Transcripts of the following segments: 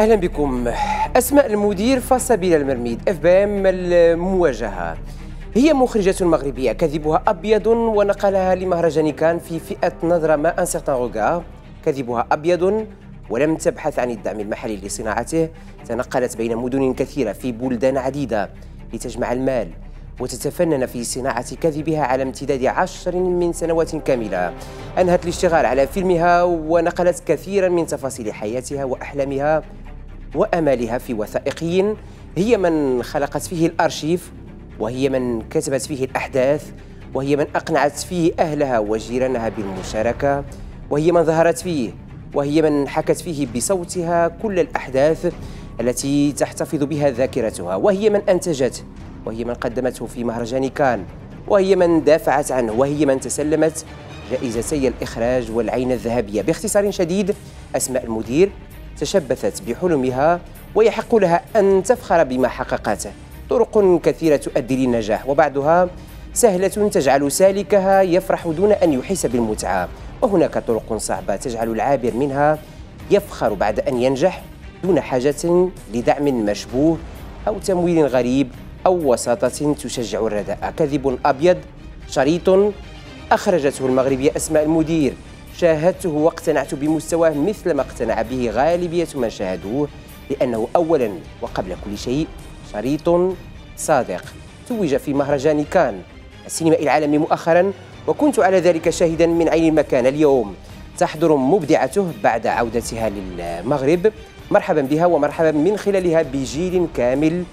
اهلا بكم اسماء المدير فسبيل المرميد اف بي ام المواجهه هي مخرجة مغربية كذبها أبيض ونقلها لمهرجان كان في فئة نظرة ما أن سيغتان كذبها أبيض ولم تبحث عن الدعم المحلي لصناعته تنقلت بين مدن كثيرة في بلدان عديدة لتجمع المال وتتفنن في صناعة كذبها على امتداد عشر من سنوات كاملة أنهت الاشتغال على فيلمها ونقلت كثيرا من تفاصيل حياتها وأحلامها وأمالها في وثائقي هي من خلقت فيه الأرشيف وهي من كتبت فيه الأحداث وهي من أقنعت فيه أهلها وجيرانها بالمشاركة وهي من ظهرت فيه وهي من حكت فيه بصوتها كل الأحداث التي تحتفظ بها ذاكرتها وهي من انتجت وهي من قدمته في مهرجان كان وهي من دافعت عنه وهي من تسلمت جائزتي الإخراج والعين الذهبية باختصار شديد أسماء المدير تشبثت بحلمها ويحق لها أن تفخر بما حققته طرق كثيرة تؤدي للنجاح وبعضها سهلة تجعل سالكها يفرح دون أن يحس بالمتعة وهناك طرق صعبة تجعل العابر منها يفخر بعد أن ينجح دون حاجة لدعم مشبوه أو تمويل غريب أو وساطة تشجع الرداء كذب أبيض شريط أخرجته المغربية أسماء المدير شاهدته واقتنعت بمستواه مثل ما اقتنع به غالبية من شاهدوه لأنه أولا وقبل كل شيء شريط صادق توج في مهرجان كان السينما العالمي مؤخرا وكنت على ذلك شاهدا من عين المكان اليوم تحضر مبدعته بعد عودتها للمغرب مرحبا بها ومرحبا من خلالها بجيل كامل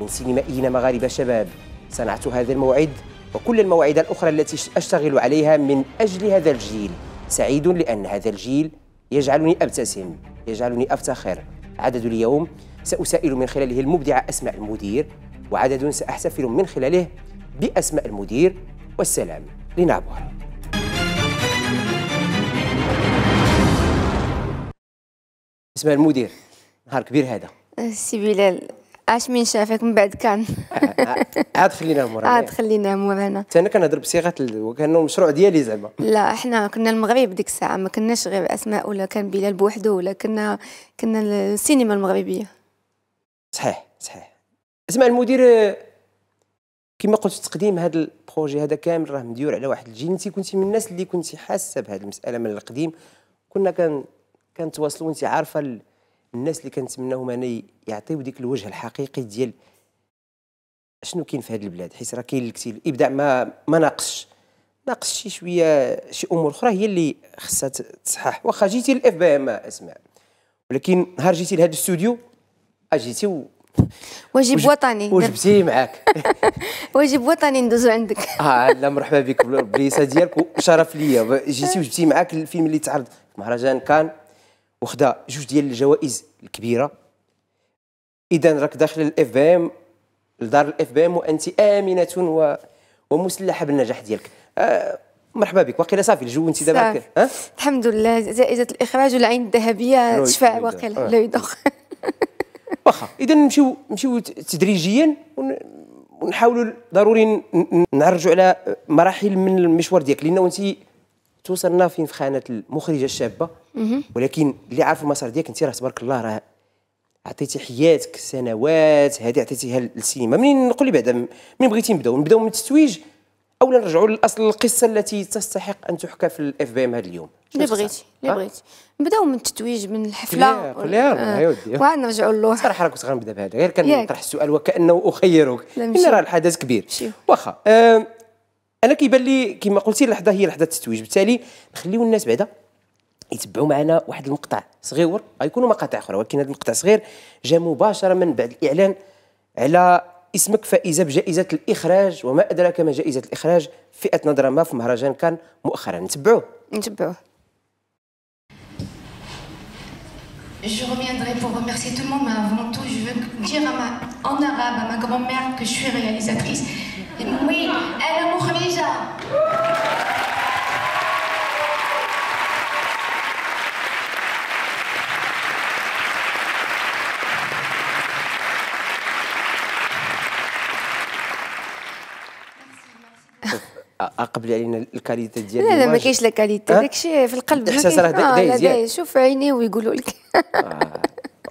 من سينمائيين مغاربة شباب صنعت هذا الموعد وكل المواعيد الأخرى التي أشتغل عليها من أجل هذا الجيل سعيد لأن هذا الجيل يجعلني أبتسم يجعلني أفتخر عدد اليوم سأسائل من خلاله المبدع أسماء المدير وعدد سأحتفل من خلاله بأسماء المدير والسلام لنابور اسماء المدير نهار كبير هذا أه، سي بلال اش من شافك من بعد كان عاد خلينا مورانا عاد خلينا مورانا حتى انا كنهضر بصيغه وكانه المشروع ديالي زعما لا احنا كنا المغرب ديك الساعه ما كناش غير اسماء ولا كان بلال بوحدو ولا كنا كنا السينما المغربيه صحيح صحيح اسمع المدير كما قلت في هذا البروجي هذا كامل راه مديور على واحد الجيل انت كنتي من الناس اللي كنتي حاسه بهذه المساله من القديم كنا كان كنتواصلوا وانت عارفه الناس اللي كنتمناهم انا يعطيو ديك الوجه الحقيقي ديال شنو كاين في هذه البلاد حيت راه كاين الكثير الابداع ما ما ناقصش ناقص شي شويه شي امور اخرى هي اللي خصها تصحح واخا جيتي للاف بي ام اسمع ولكن نهار جيتي لهذا الاستوديو اجيتي و... واجب وطني وجبتي معاك واجب وطني ندوزو عندك اه لا مرحبا بك بالبليسه ديالك وشرف ليا جيتي وجبتي معاك الفيلم اللي تعرض في مهرجان كان وخدا جوج ديال الجوائز الكبيره اذا راك داخل الاف بي ام لدار الاف بي ام وانت امنه و... ومسلحه بالنجاح ديالك آه مرحبا بك واقيلا صافي الجو انت دابا أه؟ الحمد لله جائزه الاخراج والعين الذهبيه تشفع واقيلا آه. لا يدخ واخا اذا نمشيو نمشيو تدريجيا ونحاولوا ضروري نعرجوا على مراحل من المشوار ديالك لانه انت توصلنا فين في خانه المخرجه الشابه ولكن اللي عارف المسار ديالك انت راه تبارك الله راه عطيتي حياتك سنوات هذه عطيتيها للسينما منين نقول لي بعدا منين بغيتي نبداو نبداو من التتويج اولا نرجعوا لاصل القصه التي تستحق ان تحكى في الاف بي ام هذا اليوم اللي بغيتي اللي بغيتي نبداو من التتويج من الحفله قول آه. يا ودي ونرجعوا له صراحه راه كنت غنبدا بهذا غير كنطرح السؤال وكانه اخيرك ان راه الحدث كبير واخا آه، انا كيبان لي كما قلتي اللحظه هي لحظه التتويج بالتالي نخليو الناس بعدا يتبعوا معنا واحد المقطع صغير غيكونوا مقاطع اخرى ولكن هذا المقطع صغير جا مباشره من بعد الاعلان على اسمك فائزه بجائزه الاخراج وما ادراك ما جائزه الاخراج فئه نظره ما في مهرجان كان مؤخرا نتبعوه نتبعوه Je reviendrai pour remercier tout le monde, mais avant tout, je veux dire à ma, en arabe à ma grand-mère que je suis réalisatrice امي انا علينا الكاليتي ديال لا لا ما كاينش لا كاليتي داكشي في القلب الاحساس راه دايز آه، دايز شوف عينيه ويقولوا لك آه.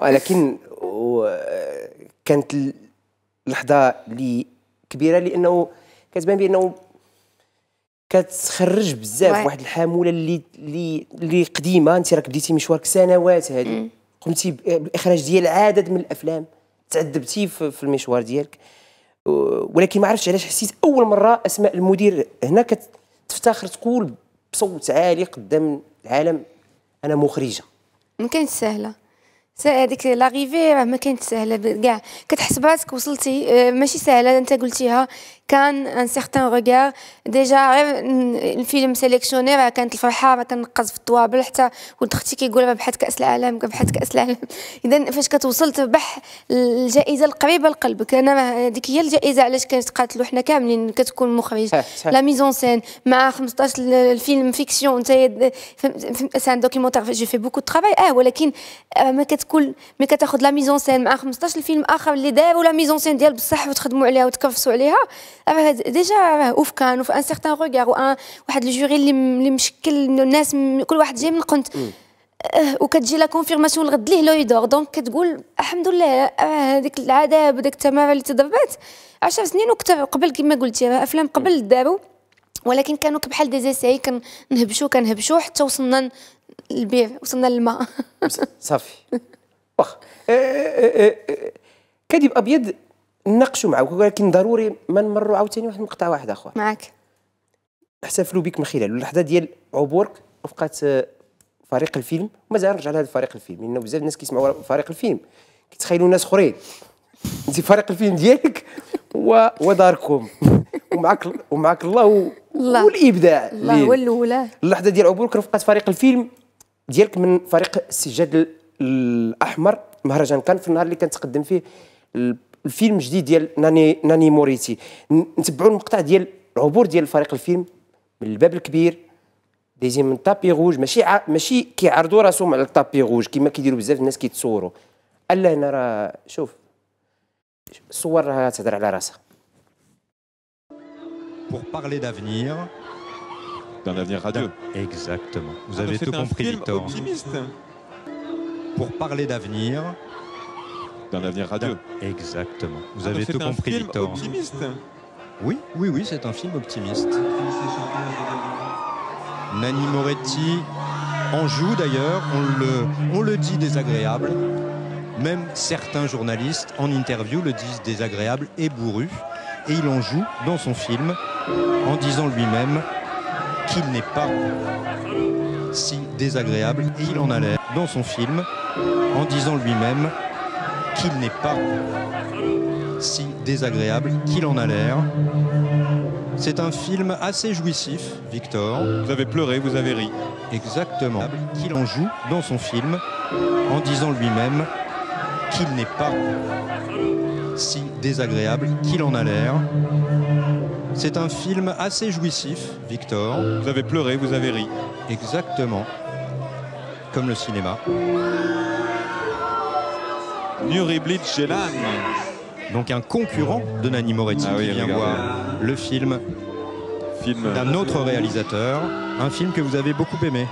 ولكن كانت اللحظه اللي كبيره لانه كتبان بانه كتخرج بزاف واحد الحاموله اللي اللي اللي قديمه انت راك بديتي مشوارك سنوات هذه قمتي بالاخراج ديال عدد من الافلام تعذبتي في المشوار ديالك ولكن ما عرفتش علاش حسيت اول مره اسماء المدير هنا كتفتخر تقول بصوت عالي قدام العالم انا مخرجه ما كانتش سهله هذيك لاغيفي راه ما كانت سهله كاع كتحس براسك وصلتي آه، ماشي سهله انت قلتيها كان ان سيغتان روغار ديجا غير الفيلم سيليكسيوني راه كانت الفرحه راه كنقز في الطوابل حتى ولد اختي كيقول راه ربحت كاس العالم ربحت كاس العالم اذا فاش كتوصل تربح الجائزه القريبه لقلبك انا هذيك هي الجائزه علاش كنتقاتلوا حنا كاملين كتكون مخرج لا ميزون سين مع 15 الفيلم فيكسيون انت سان دوكيمونتير جو في بوكو ترافاي اه ولكن ما كتكون الكل مي كتاخذ لا ميزون سين مع 15 فيلم اخر اللي داروا لا ميزون سين ديال بصح وتخدموا عليها وتكفصوا عليها راه ديجا راه اوف كان وفي ان سيغتان روغار واحد الجوري اللي اللي مشكل الناس كل واحد جاي من قنت أه، وكتجي لا كونفيرماسيون الغد ليه لو يدور دونك كتقول الحمد لله أه، هذيك العذاب وذاك التماره اللي تضربات 10 سنين وكثر قبل كما قلتي راه افلام قبل داروا ولكن كانوا بحال دي زيساي كنهبشوا كنهبشوا حتى وصلنا للبيع وصلنا للماء صافي واخ آه، آه، آه، كذب ابيض نناقشوا معك ولكن ضروري ما نمروا عاوتاني واحد المقطع واحد اخر معك احتفلوا بك من خلاله اللحظه ديال عبورك وفقات فريق الفيلم ومازال نرجع لهذا فريق الفيلم لانه بزاف الناس كيسمعوا فريق الفيلم كيتخيلوا ناس اخرين انت فريق الفيلم ديالك و... وداركم ومعك ومعك الله, و... الله والابداع الله هو الاولى اللحظه ديال عبورك رفقات فريق الفيلم ديالك من فريق السجاد الاحمر مهرجان كان في النهار اللي كان تقدم فيه الفيلم الجديد ديال ناني ناني موريتي نتبعوا المقطع ديال العبور ديال فريق الفيلم من الباب الكبير دايزين من الطابي غوج ماشي ع... ماشي كيعرضوا راسهم على الطابي غوج كما كيديروا بزاف الناس كيتصوروا الا هنا راه شوف الصور راه تهضر على راسها pour parler d'avenir d'un avenir radieux exactement vous ah, avez tout compris Victor optimiste pour parler d'avenir. D'un avenir radieux. Exactement. Vous ah, avez tout compris, film Victor. Optimiste. Oui, oui, oui, c'est un film optimiste. Nani Moretti en joue d'ailleurs, le, on le dit désagréable. Même certains journalistes en interview le disent désagréable et bourru. Et il en joue dans son film en disant lui-même qu'il n'est pas si désagréable et il en a l'air dans son film en disant lui-même qu'il n'est pas si désagréable qu'il en a l'air. C'est un film assez jouissif, Victor. Vous avez pleuré, vous avez ri. Exactement. Qu'il en joue dans son film en disant lui-même qu'il n'est pas si désagréable qu'il en a l'air. C'est un film assez jouissif, Victor. Vous avez pleuré, vous avez ri. Exactement comme le cinéma. Nuri Jelan. Donc un concurrent de Nanni Moretti ah qui vient voir le film, film d'un autre réalisateur, un film que vous avez beaucoup aimé.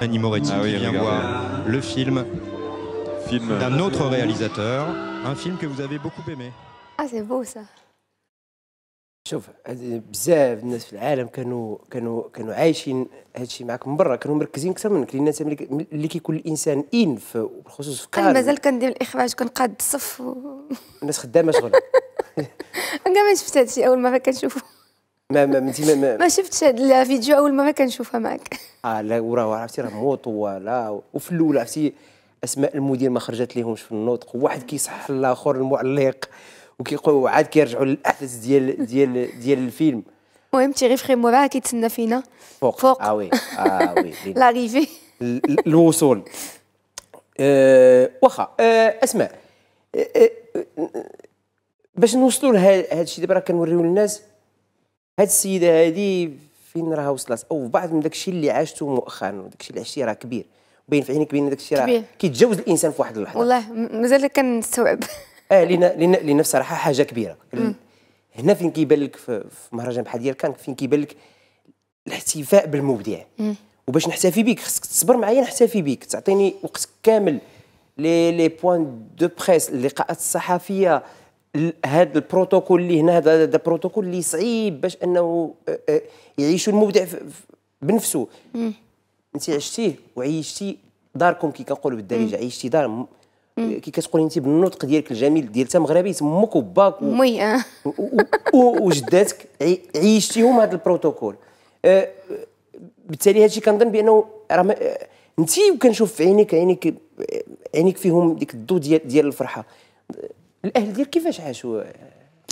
Nanni Moretti ah vient voir le film, film d'un autre réalisateur, un film que vous avez beaucoup aimé. Ah c'est beau ça. شوف بزاف الناس في العالم كانوا كانوا كانوا عايشين هادشي معاك من برا كانوا مركزين اكثر منك لان الناس ملي كيكون الانسان انف بالخصوص في انا مازال كندير الاخراج كنقاد الصف و... الناس خدامه شغل انا ما شفت هادشي اول مره كنشوفه ما ما ما, ما, ما شفتش هاد الفيديو اول مره كنشوفها معك اه لا وراه عرفتي راه مطوله آه، وفي الاول عرفتي اسماء المدير ما خرجت ليهمش في النطق واحد كيصحح الاخر المعلق وكيقولوا عاد كيرجعوا للاحداث ديال ديال ديال الفيلم المهم تيغي فخي موراها كيتسنى فينا فوق فوق اه وي اه وي لاريفي الوصول آه، واخا آه، اسمع آه، باش نوصلوا لهذا الشيء دابا راه كنوريو للناس هاد السيده هادي فين راها وصلت او بعض من داك الشيء اللي عاشته مؤخرا داك الشيء اللي عشتي راه كبير باين في عينيك بين داك الشيء راه كيتجاوز الانسان في واحد اللحظه والله مازال كنستوعب اه لان بصراحه حاجه كبيره هنا فين كيبان لك في مهرجان بحال ديال كان فين كيبان لك الاحتفاء بالمبدع وباش نحتفي بيك خصك تصبر معايا نحتفي بيك تعطيني وقت كامل لي لي بوان دو بريس اللقاءات الصحفيه هذا البروتوكول اللي هنا هذا بروتوكول اللي صعيب باش انه آه، آه، يعيشوا المبدع بنفسه انت عشتيه وعيشتي داركم كي كنقولوا بالدارجه عيشتي دار كي كتقولي انت بالنطق ديالك الجميل ديال تا مغربي تمك وباك مي آه. وجداتك عيشتيهم هذا البروتوكول آه، بالتالي هادشي كنظن بانه راه آه، انت وكنشوف في عينيك عينيك عينيك فيهم ديك الضوء ديال ديال الفرحه الاهل ديالك كيفاش عاشوا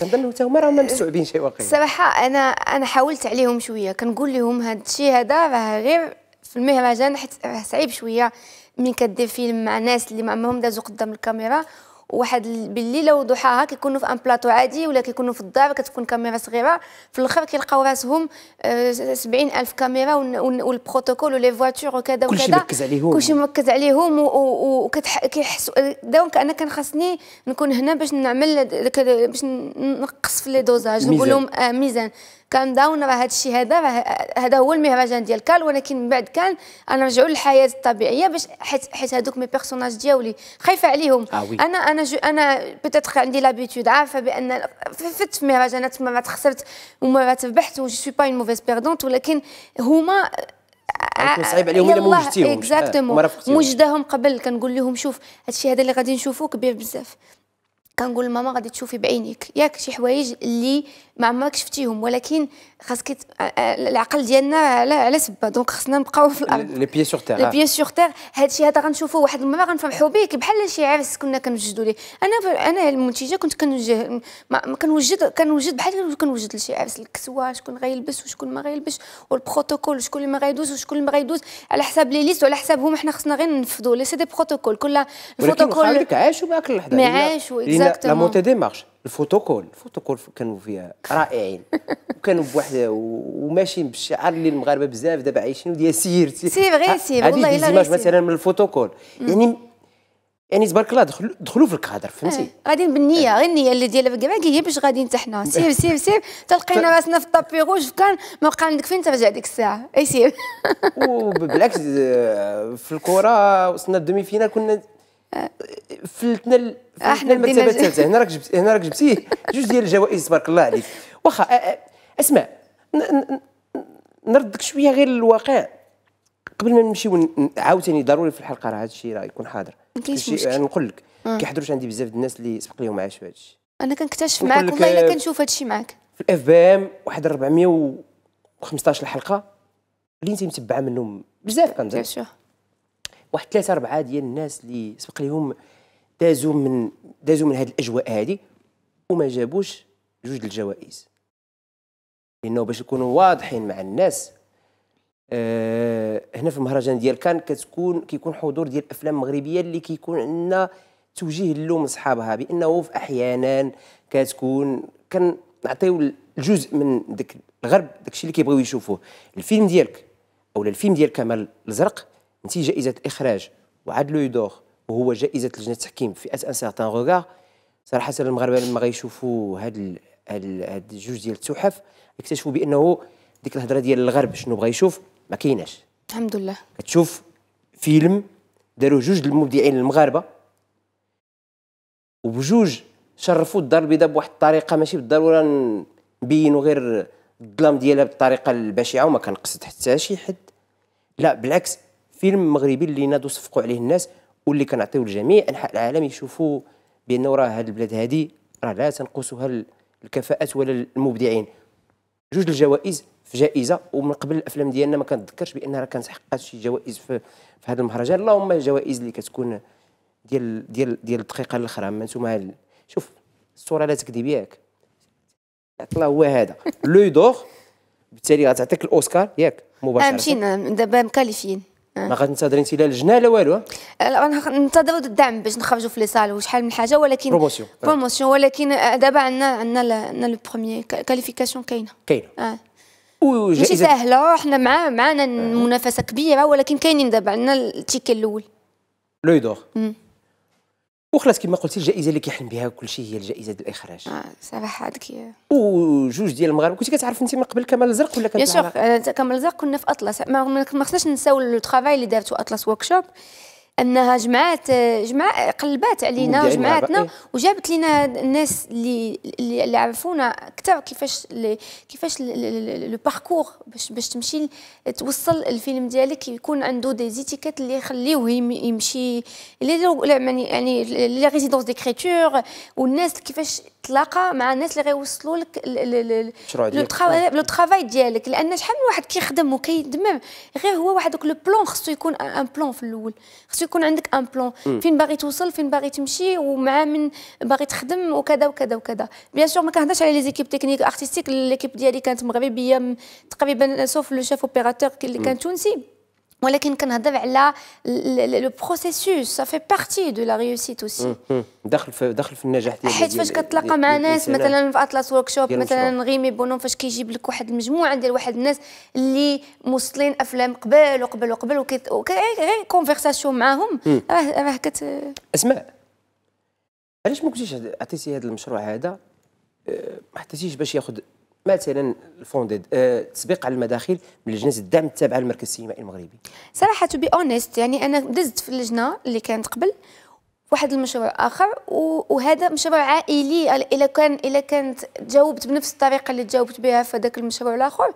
كنظن حتى هما راه ما مستوعبين شي واقع الصراحه انا انا حاولت عليهم شويه كنقول لهم هذا الشيء هذا راه غير في المهرجان حيت صعيب شويه من كدير فيلم مع ناس اللي ما عمرهم دازوا قدام الكاميرا واحد بالليله وضحاها كيكونوا في ان بلاطو عادي ولا كيكونوا في الدار كتكون كاميرا صغيره في الاخر كيلقاو راسهم آه، سبعين الف كاميرا والبروتوكول ولي فواتور وكذا وكذا كلشي مركز عليهم كلشي مركز عليهم وكيحسوا داهم كان كان خاصني نكون هنا باش نعمل باش نقص في لي دوزاج نقول لهم ميزان آه، كان داون راه هذا الشيء هذا هذا هو المهرجان ديال كال ولكن من بعد كان انا رجعوا للحياه الطبيعيه باش حيت حيت هذوك مي بيرسوناج ديالي خايفه عليهم آه انا انا جو انا بيتيتر عندي لابيتود عارفه بان فت في مهرجانات مرات خسرت ومرات ربحت وجي سوي با اون موفيز بيردونت ولكن هما ah صعيب عليهم الا ما وجدتيهمش اكزاكتومون قبل كنقول لهم شوف الشيء هذا اللي غادي نشوفوه كبير بزاف كنقول لماما غادي تشوفي بعينيك ياك شي حوايج اللي ما عمرك شفتيهم ولكن خاصك آه، آه، العقل ديالنا على على سبه دونك خصنا نبقاو في الارض لي بيي سور تيغ لي بيي سور تيغ هادشي هذا غنشوفوه واحد المره غنفرحوا به بحال شي عرس كنا كنوجدوا ليه انا انا المنتجه كنت كنوجه كنوجد كنوجد بحال كنوجد لشي عرس الكسوه شكون غيلبس وشكون ما غيلبس والبروتوكول شكون اللي ما غيدوز وشكون اللي ما غيدوز على حساب لي ليست وعلى حسابهم حنا خصنا غير ننفذوا لي سي دي بروتوكول كل البروتوكول ولكن عاشوا معاك اللحظه ما عاشوا لا مونتي دي مارش الفوتوكول الفوتوكول كانوا فيها رائعين وكانوا بواحد وماشيين بالشعار اللي المغاربه بزاف دابا عايشين ديال سيرتي سي فغي سي والله الا غير مثلا من الفوتوكول يعني يعني تبارك الله دخلوا دخلوا في الكادر فهمتي إيه. غادي بالنيه يعني- غير النيه اللي ديال كاع هي باش غادي انت حنا سير سير سيب تلقينا راسنا في الطابي غوج كان ما بقى عندك فين ترجع ديك الساعه اي سير وبالعكس آه، في الكره وصلنا الدومي فينال كنا فلتنا احنا المرتبه الثالثه هنا راك جبت هنا راك جبتيه جوج ديال الجوائز تبارك الله عليك واخا اسمع نردك شويه غير للواقع قبل ما نمشي عاوتاني ضروري في الحلقه راه هذا الشيء راه يكون حاضر ما كاينش نقول لك كيحضروش عندي بزاف ديال الناس اللي سبق لهم في هذا الشيء انا كنكتشف معاك والله الا آه، كنشوف هذا الشيء معاك في الاف بي ام واحد 415 حلقه اللي انت متبعه منهم بزاف كنظن واحد ثلاثه اربعه ديال الناس اللي سبق لهم دازوا من دازوا من هذه الاجواء هذه وما جابوش جوج الجوائز لانه باش نكونوا واضحين مع الناس أه هنا في المهرجان ديال كان كتكون كيكون حضور ديال الافلام المغربيه اللي كيكون عندنا توجيه اللوم أصحابها بانه في احيانا كتكون كنعطيو الجزء من ديك الغرب داكشي اللي كيبغيو يشوفوه الفيلم ديالك او الفيلم ديال كمال الازرق انت جائزه اخراج وعاد لو يدور وهو جائزه لجنه التحكيم في ان سارتان روغار صراحه المغاربه لما غيشوفوا هاد ال... هاد, هاد الجوج ديال التحف يكتشفوا بانه ديك الهضره ديال الغرب شنو بغى يشوف ما كايناش الحمد لله كتشوف فيلم داروه جوج المبدعين المغاربه وبجوج شرفوا الدار البيضاء بواحد الطريقه ماشي بالضروره نبينوا غير الظلام ديالها بالطريقه البشعه وما كنقصد حتى شي حد لا بالعكس فيلم مغربي اللي نادوا صفقوا عليه الناس واللي كنعطيو لجميع انحاء العالم يشوفوا بانه راه هذه البلاد هذه راه لا تنقصها الكفاءات ولا المبدعين جوج الجوائز في جائزه ومن قبل الافلام ديالنا ما كنتذكرش بان راه كانت حققت شي جوائز في, في هذا المهرجان اللهم الجوائز اللي كتكون ديال ديال ديال الدقيقه الاخرى ما نتوما شوف الصوره لا تكذب ياك الله هو هذا لو دور بالتالي غتعطيك الاوسكار ياك مباشره مشينا دابا مكالفين ما غتنتظرين انت لا لجنه لا والو ننتظروا الدعم باش نخرجوا في لي سال وشحال من حاجه ولكن بروموسيون بروموسيون آه. ولكن آه، دابا عندنا عندنا عندنا لو بروميير كاليفيكاسيون كاينه كاينه اه ماشي ساهله حنا مع معنا آه. منافسه كبيره ولكن كاينين دابا عندنا التيكي الاول لو دور وخلاص كما قلتي الجائزه اللي كيحلم بها كل شيء هي الجائزه ديال الاخراج اه صباح هذيك وجوج ديال المغاربه كنتي كتعرف انت من قبل كمال الزرق ولا كنت بيان آه، سور كمال الزرق كنا في اطلس ما خصناش نساو لو ترافاي اللي دارته اطلس ورك شوب انها جمعات جمع قلبات علينا وجمعاتنا وجابت لنا الناس اللي اللي عرفونا اكثر كيفاش كيفاش لو باركور باش باش تمشي توصل الفيلم ديالك يكون عنده دي زيتيكات اللي يخليوه يمشي لي يعني لي ريزيدونس ديكريتور والناس كيفاش تلاقى مع الناس اللي غيوصلوا لك لو ترافاي آه. ديالك لان شحال من واحد كيخدم وكيدمر غير هو واحد لو بلون خصو يكون ان بلون في الاول خصو خصو يكون عندك ان بلون فين باغي توصل فين باغي تمشي ومع من باغي تخدم وكذا وكذا وكذا بيان سور ما كنهضرش على لي زيكيب تكنيك ارتستيك ليكيب ديالي كانت مغربيه تقريبا سوف لو شيف اوبيراتور اللي كان تونسي ولكن كنهضر على لو بروسيسوس mm, mm. في بارتي دو لا ريوسيت اوسي دخل في دخل في النجاح ديالك حيت فاش كتلاقى مع ناس مثلا في اطلس شوب مثلا غيمي بونون فاش كيجيب لك واحد المجموعه ديال واحد الناس اللي موصلين افلام قبل وقبل وقبل وكيت غير كونفرساسيون إيه، معاهم mm. راه راه كت اسمع علاش ما كنتيش عطيتي هذا المشروع هذا أه، ما حطيتيش باش ياخذ مثلا الفوندد آه، تسبيق على المداخل من لجنه الدعم التابعه للمركز السينمائي المغربي صراحه تو بي اونست يعني انا دزت في اللجنه اللي كانت قبل واحد المشروع اخر وهذا مشروع عائلي الا كان الا كانت جاوبت بنفس الطريقه اللي جاوبت بها في ذاك المشروع الاخر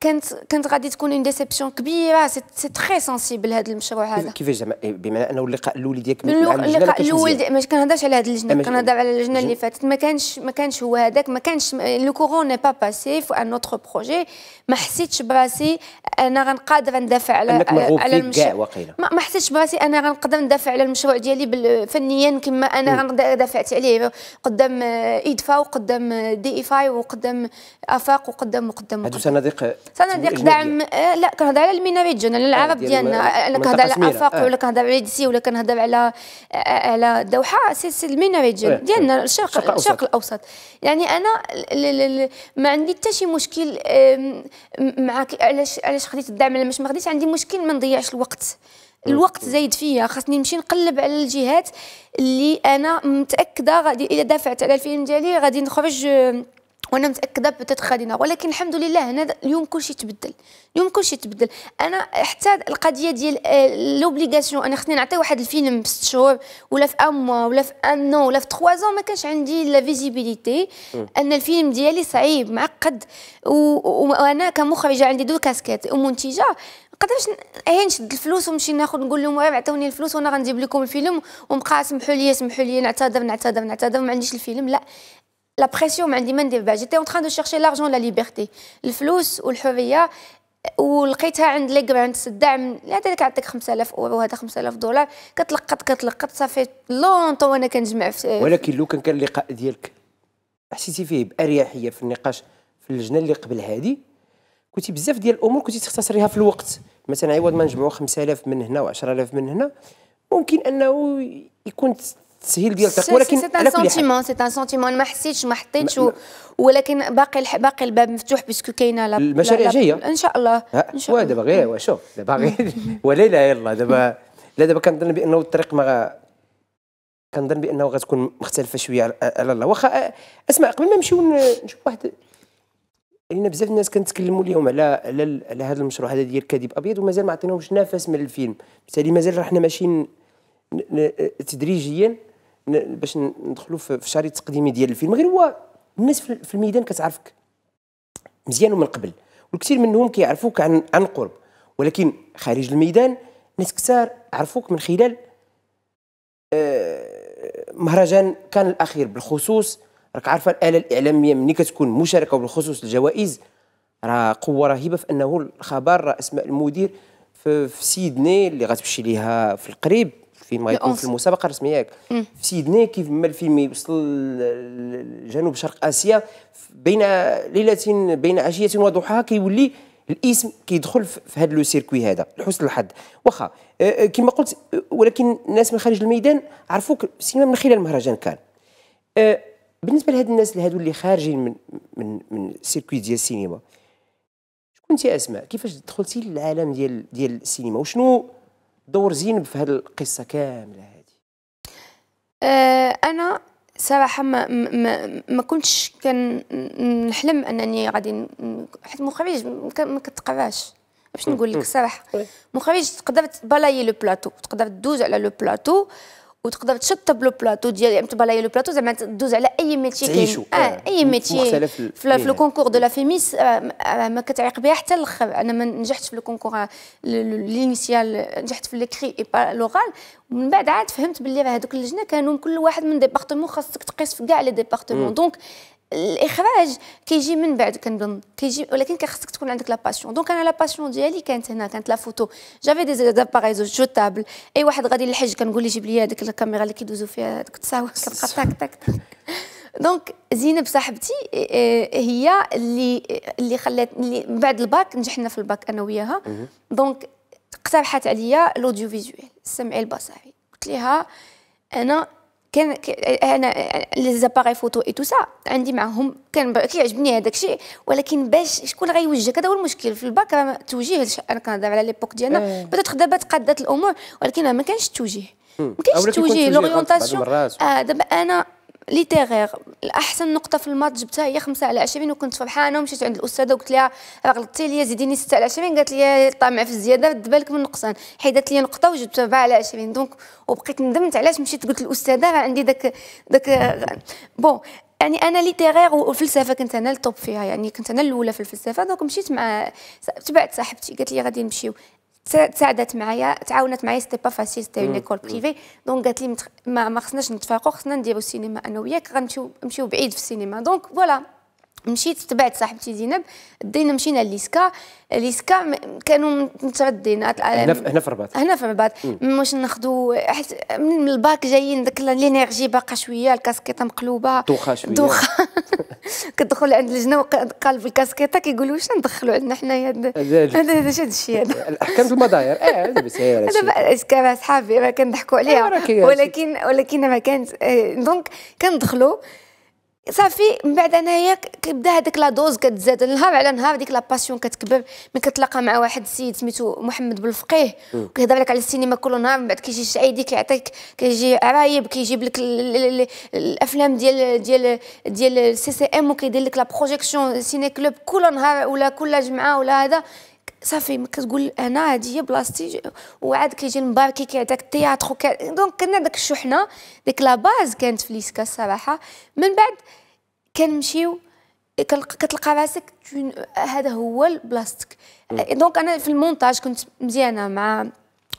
كانت كانت غادي تكون اون ديسيبسيون كبيره سي تري سونسيبل هذا المشروع هذا كيفاش زعما إيه، بمعنى انه اللقاء الاول ديالك اللقاء الاول ما كنهضرش على هذه اللجنه كنهضر على اللجنه اللي فاتت ما كانش ما كانش هو هذاك ما كانش لو كورون ني با باسي في ان اوتر بروجي ما حسيتش براسي انا غنقادر ندافع على على المشروع ما حسيتش براسي انا غنقدر ندافع على المشروع ديالي فنيا كما انا دافعت عليه قدام ايدفا وقدام دي اي فاي وقدام افاق وقدام وقدام هذو صناديق صناديق دعم آه، لا كنهضر على المينا ريجون على آه، العرب ديالنا انا آه، كنهضر على افاق ولا كنهضر على ديسي ولا كنهضر على على الدوحه سي سي المينا ريجون ديالنا الشرق الشرق الاوسط يعني انا ما عندي حتى شي مشكل معك علاش علاش خديت الدعم علاش ما خديتش عندي مشكل ما نضيعش الوقت الوقت زايد فيا خاصني نمشي نقلب على الجهات اللي انا متاكده غادي اذا دافعت على الفيلم ديالي غادي نخرج وانا متاكده بتات بتتخذنا ولكن الحمد لله هنا اليوم كلشي تبدل اليوم كلشي تبدل انا حتى القضيه ديال لوبليغاسيون آه، انا خصني نعطي واحد الفيلم بست شهور ولا في ان موا ولا في ان نو ولا في تخوا زون ما كانش عندي لا فيزيبيليتي ان الفيلم ديالي صعيب معقد وانا كمخرجه عندي دو كاسكيت ومنتجه قدرش عين نشد الفلوس ونمشي ناخذ نقول لهم واه عطوني الفلوس وانا غنجيب لكم الفيلم ونبقى سمحوا لي سمحوا لي نعتذر نعتذر نعتذر ما عنديش الفيلم لا لا بريسيون ما عندي ما ندير بها جيتي اون تران دو شيرشي لارجون لا ليبرتي الفلوس والحريه ولقيتها عند لي غرانتس الدعم هذاك عطيك 5000 اورو هذا 5000 دولار كتلقط كتلقط صافي لونطو وانا كنجمع في ولكن لو كان كان اللقاء ديالك حسيتي فيه باريحيه في النقاش في اللجنه اللي قبل هذه كنتي بزاف ديال الامور كنتي تختصريها في الوقت مثلا عوض ما نجمعوا 5000 من هنا و10000 من هنا ممكن انه يكون التسهيل ديال ولكن سي ان سونتيمون سي ان سونتيمون ما حسيتش ما حطيتش ولكن باقي باقي الباب مفتوح باسكو كاينه المشاريع جايه ان شاء الله ان شاء الله دابا غير شوف دابا غير لا يلا دابا لا دابا كنظن بانه الطريق ما كنظن بانه غتكون مختلفه شويه على الله واخا اسمع قبل ما نمشيو نشوف واحد لان بزاف الناس كنتكلموا اليوم على على على هذا المشروع هذا ديال كذب ابيض ومازال ما عطيناهمش نفس من الفيلم بالتالي مازال راه حنا ماشيين تدريجيا باش ندخلوا في الشريط التقديمي ديال الفيلم غير هو الناس في الميدان كتعرفك مزيان ومن قبل والكثير منهم كيعرفوك عن عن قرب ولكن خارج الميدان ناس كثار عرفوك من خلال آه، مهرجان كان الاخير بالخصوص راك عارفه الاله الاعلاميه ملي كتكون مشاركه وبالخصوص الجوائز راه قوه رهيبه في انه الخبر راه اسماء المدير في, في سيدني اللي غتمشي ليها في القريب فيلم غيكون في المسابقه الرسميه في سيدني كيف ما الفيلم يوصل لجنوب شرق اسيا بين ليله بين عشيه وضحاها كيولي الاسم كيدخل في هذا لو سيركوي هذا لحسن الحظ واخا كما قلت ولكن الناس من خارج الميدان عرفوك السينما من خلال المهرجان كان بالنسبه لهاد الناس هادو اللي خارجين من من من سيركوي ديال السينما شكون انت اسماء كيفاش دخلتي للعالم ديال ديال السينما وشنو دور زينب في هذه القصه كامله هذه أه انا صراحه ما ما, ما كنتش كنحلم انني غادي حيت مخرج ما كتقراش باش نقول لك صراحه مخرج تقدر تبلاي لو بلاطو تقدر تدوز على لو بلاطو وتقدر تشطب لو بلاطو ديال يعني تبلاي لو بلاطو زعما تدوز على اي ميتي تعيشوا اه اي ميتي في لو كونكور دو لا فيميس ما كتعيق بها حتى الاخر انا ما نجحتش في لو كونكور لينيسيال نجحت في ليكري اي با لوغال ومن بعد عاد فهمت باللي راه هذوك اللجنه كانوا كل واحد من ديبارتمون خاصك تقيس في كاع لي ديبارتمون دونك الاخراج كيجي من بعد كنظن كيجي ولكن خاصك تكون عندك لا باسيون دونك انا لا باسيون ديالي كانت هنا كانت لا فوتو جافي دي زاباريزو تابل اي واحد غادي للحج كنقول ليه جيب لي هذيك الكاميرا اللي كيدوزو فيها هذيك التصاور كتبقى تاك تاك دونك زينب صاحبتي هي اللي اللي خلات اللي من بعد الباك نجحنا في الباك انا وياها دونك اقترحت عليا لوديو فيزيوال السمع البصري قلت لها انا كان انا لي زاباري فوتو اي تو سا عندي معاهم كان كيعجبني هذاك الشيء ولكن باش شكون غيوجهك هذا هو المشكل في الباك راه التوجيه انا كنهضر على ليبوك ديالنا بدات إيه. دابا تقادات الامور ولكن ما كانش التوجيه ما كانش التوجيه لورينتاسيون آه دابا انا ليتيغيغ احسن نقطه في الماط جبتها هي 5 على 20 وكنت فرحانه ومشيت عند الاستاذه وقلت لها راه غلطتي ليا زيديني 6 على 20 قالت لي طامع في الزياده رد بالك من النقصان حيدات لي نقطه وجبت 4 على 20 دونك وبقيت ندمت علاش مشيت قلت للاستاذه راه عندي داك داك بون يعني انا ليتيغيغ والفلسفه كنت انا التوب فيها يعني كنت انا الاولى في الفلسفه دونك مشيت مع تبعت صاحبتي قالت لي غادي نمشيو تساعدت معايا تعاونت معايا سيتي با فاسيل سيتي اون ايكول بريفي دونك قالت لي ما ما خصناش نتفاقوا خصنا نديروا السينما انا وياك غنمشيو نمشيو بعيد في السينما دونك فوالا مشيت تبعت صاحبتي زينب دينا مشينا لليسكا ليسكا كانوا متردين هنا في الرباط هنا في الرباط واش ناخذوا من الباك جايين ذاك لينيرجي باقا شويه الكاسكيطه مقلوبه دوخه شويه دوخه كتدخل عند اللجنه وقالب الكاسكيطه كيقولوا واش ندخلوا عندنا حنايا هذا هذا الشيء هذا الاحكام في المداير اه لاباس هذا كان صحابي كنضحكوا عليها إيه، ولكن ولكن ما كانت إيه، دونك كندخلوا صافي من بعد انايا كيبدا هذاك لا دوز كتزاد نهار على نهار ديك لا باسيون كتكبر من كتلاقى مع واحد السيد سميتو محمد بالفقيه كيهضر لك على السينما كل نهار من بعد كيجي الشعيدي كيعطيك كيجي عرايب كيجيب لك الافلام ديال ديال ديال السي سي ام وكيدير لك لا بروجيكسيون سيني كلوب كل نهار ولا كل جمعه ولا هذا صافي ما كتقول انا هذه هي بلاصتي وعاد كيجي المبار كي كيعطيك التياتر دونك كنا داك الشحنه ديك لا باز كانت في ليسكا الصراحه من بعد كنمشيو كتلقى راسك هذا هو بلاصتك دونك انا في المونتاج كنت مزيانه مع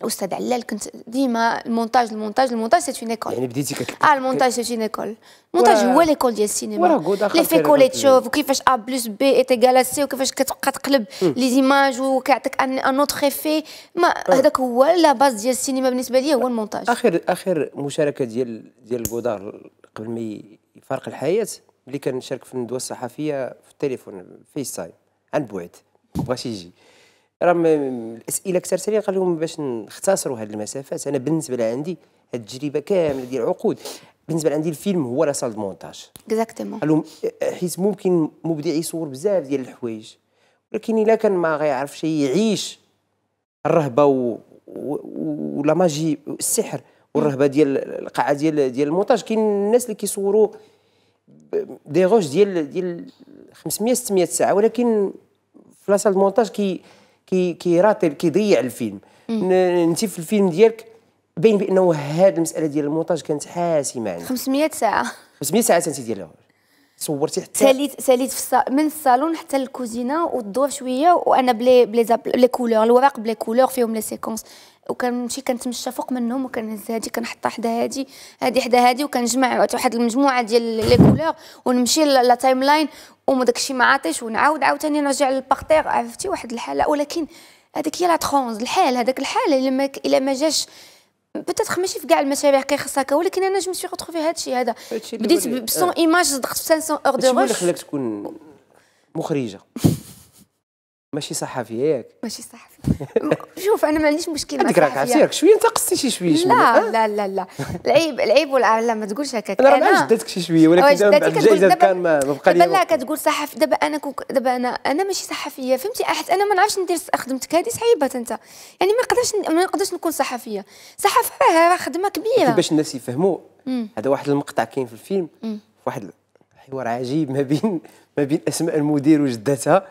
استاذ علال كنت ديما المونتاج المونتاج المونتاج سيت اون ايكول يعني بديتي كتلقى اه المونتاج سيت اون ايكول المونتاج هو ليكول ديال السينما لي في اللي تشوف وكيفاش ا بلس بي ايتيكال سي وكيفاش كتبقى تقلب لي زيماج وكيعطيك ان اوتر ايفي ما آه. هذاك هو لا باز ديال السينما بالنسبه لي هو المونتاج اخر اخر مشاركه ديال ديال غودار قبل ما يفارق الحياه ملي كان شارك في الندوه الصحفيه في التليفون فيس تايم عن بعد بغاش يجي راه الاسئله كثر سريع قال لهم باش نختصروا هذه المسافات انا بالنسبه لي عندي هذه التجربه كامله ديال عقود بالنسبه عندي الفيلم هو لا سال مونتاج اكزاكتومون قال لهم آه، حيت ممكن مبدع يصور بزاف ديال الحوايج ولكن الا كان ما غيعرفش يعيش الرهبه و... ولا ماجي السحر والرهبه ديال القاعه ديال ديال المونتاج كاين الناس اللي كيصوروا دي روش ديال ديال 500 600 ساعه ولكن في لا سال مونتاج كي كي كي راتل كي ضيع الفيلم انت في الفيلم ديالك بين بانه هذه المساله ديال المونتاج كانت حاسمه عندك 500 ساعه 500 ساعه انت ديالها صورتي حتى ساليت ساليت في من الصالون حتى للكوزينه والدور شويه وانا بلي بلي زاب... لي كولور الوراق بلي كولور فيهم لي سيكونس وكنمشي كنتمشى فوق منهم وكنهز هادي كنحطها حدا هادي هادي حدا هادي وكنجمع واحد المجموعه ديال لي كولور ونمشي لا تايم لاين وما داكشي ما عاطيش ونعاود عاوتاني نرجع للبارتير عرفتي واحد الحاله ولكن هذيك هي لا ترونز الحال هذاك الحال الا ما الا ما جاش بتات ماشي في كاع المشاريع كيخص هكا ولكن انا جو مسوي في هذا الشيء هذا بديت ب 100 ايماج صدقت في 500 اور دو روش شنو اللي خلاك تكون مخرجه ماشي صحفي ياك ماشي صحفي شوف انا ما عنديش مشكل هذيك راك عرفتي شويه نتقصتي شي شويه لا آه. لا لا لا العيب العيب ولا لا ما تقولش هكاك انا راه جدتك شي شويه ولكن الجائزه كان ما بقى لي لا كتقول صحفي دابا انا دابا انا انا ماشي صحفيه فهمتي احد انا ما نعرفش ندير خدمتك هذه صعيبه انت يعني ما نقدرش ما نقدرش نكون صحفيه صحفي راه خدمه كبيره باش الناس يفهموا هذا واحد المقطع كاين في الفيلم واحد حوار عجيب ما بين ما بين اسماء المدير وجدتها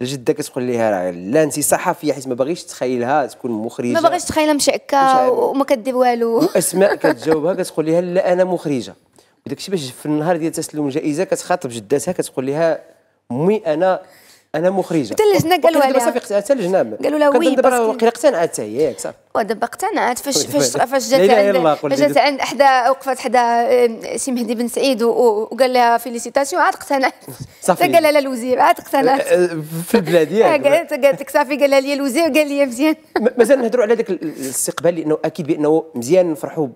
لجده كتقول ليها راه لا انت صحفيه حيت ما باغيش تخيلها تكون مخرجه ما باغيش تخيلها مشاكه وما كدير والو اسماء كتجاوبها كتقول ليها لا انا مخرجه وداكشي باش في النهار ديال تسلم الجائزه كتخاطب جداتها كتقول ليها مي انا انا مخرجه حتى اللجنه قالوا لها صافي حتى اللجنه قالوا لها وي دابا وقيلا اقتنعت هي ياك صافي ودابا اقتنعت فاش فاش فاش جات عند جات عند حدا وقفت حدا آه، سي مهدي بن سعيد وقال لها فيليسيتاسيون عاد اقتنعت صافي قال لها الوزير عاد اقتنعت في البلاد ياك قالت لك صافي قال لها لي الوزير قال لي مزيان مازال نهضروا على ذاك الاستقبال لانه اكيد بانه مزيان نفرحوا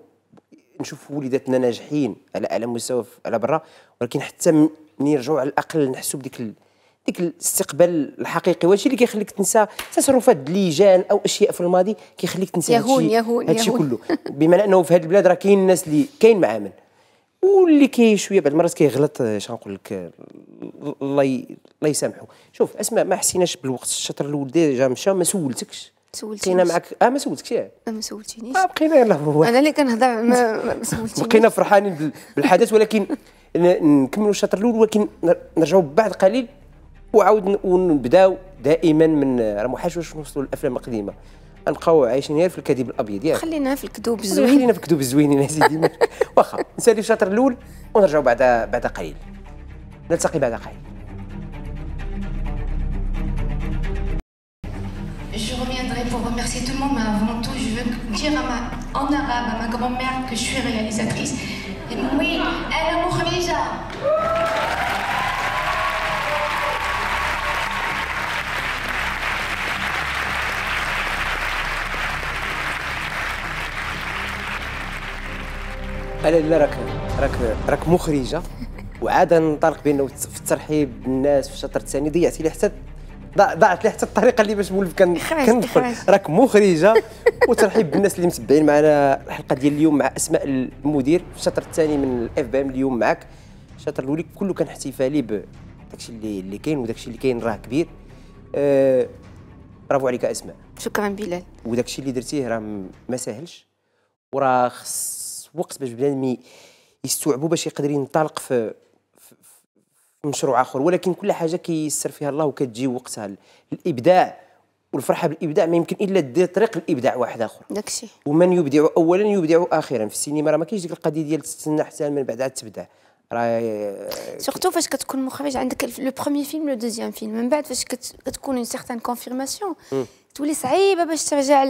نشوف وليداتنا ناجحين على اعلى مستوى على برا ولكن حتى من يرجعوا على الاقل نحسوا بديك ديك الاستقبال الحقيقي واش اللي كيخليك تنسى تصرفات اللجان او اشياء في الماضي كيخليك تنسى يهون يهون هادشي كله بما انه في هذه البلاد راه كاين الناس اللي كاين معامل واللي كي شويه بعض المرات كيغلط اش آه، غنقول لك آه، الله الله يسامحه شوف اسماء ما حسيناش بالوقت الشطر الاول ديجا مشى ما سولتكش سولتيني معك اه ما سولتكش اه ما سولتينيش اه بقينا يلاه انا اللي كنهضر ما, ما سولتينيش بقينا فرحانين بالحدث ولكن نكملوا الشطر الاول ولكن نرجعوا بعد قليل وعاود ونبداو دائما من راه ما واش نوصلوا للافلام القديمه نلقاو عايشين غير في الكذب الابيض ياك خلينا في الكذوب الزوين خلينا في الكذوب الزوينين سيدي واخا نسالي الشاطر الاول ونرجعوا بعد بعد قليل نلتقي بعد قليل Je reviendrai pour remercier tout le monde, mais avant tout, je veux dire à ma, en arabe à ma grand-mère que je suis réalisatrice. Et oui, elle a est انا لا راك راك راك مخرجه وعاده ننطلق بانه في الترحيب بالناس في الشطر الثاني ضيعتي لي حتى ضاعت لي حتى الطريقه اللي باش نولف كندخل راك مخرجه وترحيب بالناس اللي متبعين معنا الحلقه ديال اليوم مع اسماء المدير في الشطر الثاني من الاف بي ام اليوم معك الشطر الاولي كله كان احتفالي بداكشي اللي اللي كاين وداكشي اللي كاين راه كبير أه برافو عليك اسماء شكرا بلال وداكشي اللي درتيه راه ما ساهلش وراه خص وقت باش بنادم يستوعبوا باش يقدر ينطلق في, في, مشروع اخر ولكن كل حاجه كيسر فيها الله وكتجي وقتها الابداع والفرحه بالابداع ما يمكن الا دير طريق الابداع واحد اخر داكشي ومن يبدع اولا يبدع اخرا في السينما راه ما كاينش ديك القضيه ديال تستنى حتى من بعد عاد تبدا راه سورتو فاش كتكون مخرج عندك لو بروميي فيلم لو دوزيام فيلم من بعد فاش كتكون اون سيغتان كونفيرماسيون تولي صعيبه باش ترجع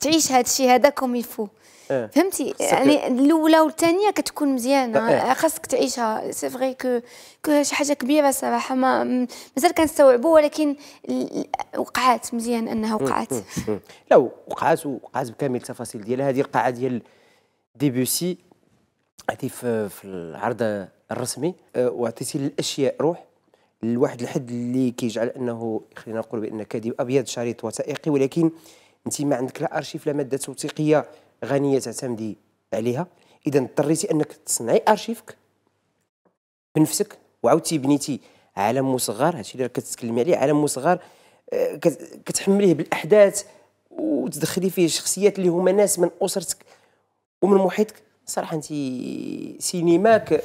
تعيش هذا الشيء هذا كوم يفو اه. فهمتي يعني الاولى والثانيه كتكون مزيانه اه. خاصك تعيشها سي فري كو كو شي حاجه كبيره صراحه ما مازال كنستوعبوا ولكن وقعات مزيان انها وقعات لا وقعات وقعات بكامل التفاصيل ديالها هذه القاعه ديال ديبوسي عطيتي في العرض الرسمي أه، وعطيتي للاشياء روح لواحد الحد اللي كيجعل انه خلينا نقول بان كذب ابيض شريط وثائقي ولكن انت ما عندك لا ارشيف لا ماده توثيقيه غنيه تعتمدي عليها اذا اضطريتي انك تصنعي ارشيفك بنفسك وعاودتي بنيتي عالم مصغر هادشي اللي كتتكلمي عليه عالم مصغر آه، كتحمليه بالاحداث وتدخلي فيه شخصيات اللي هما ناس من اسرتك ومن محيطك صراحه انت سينماك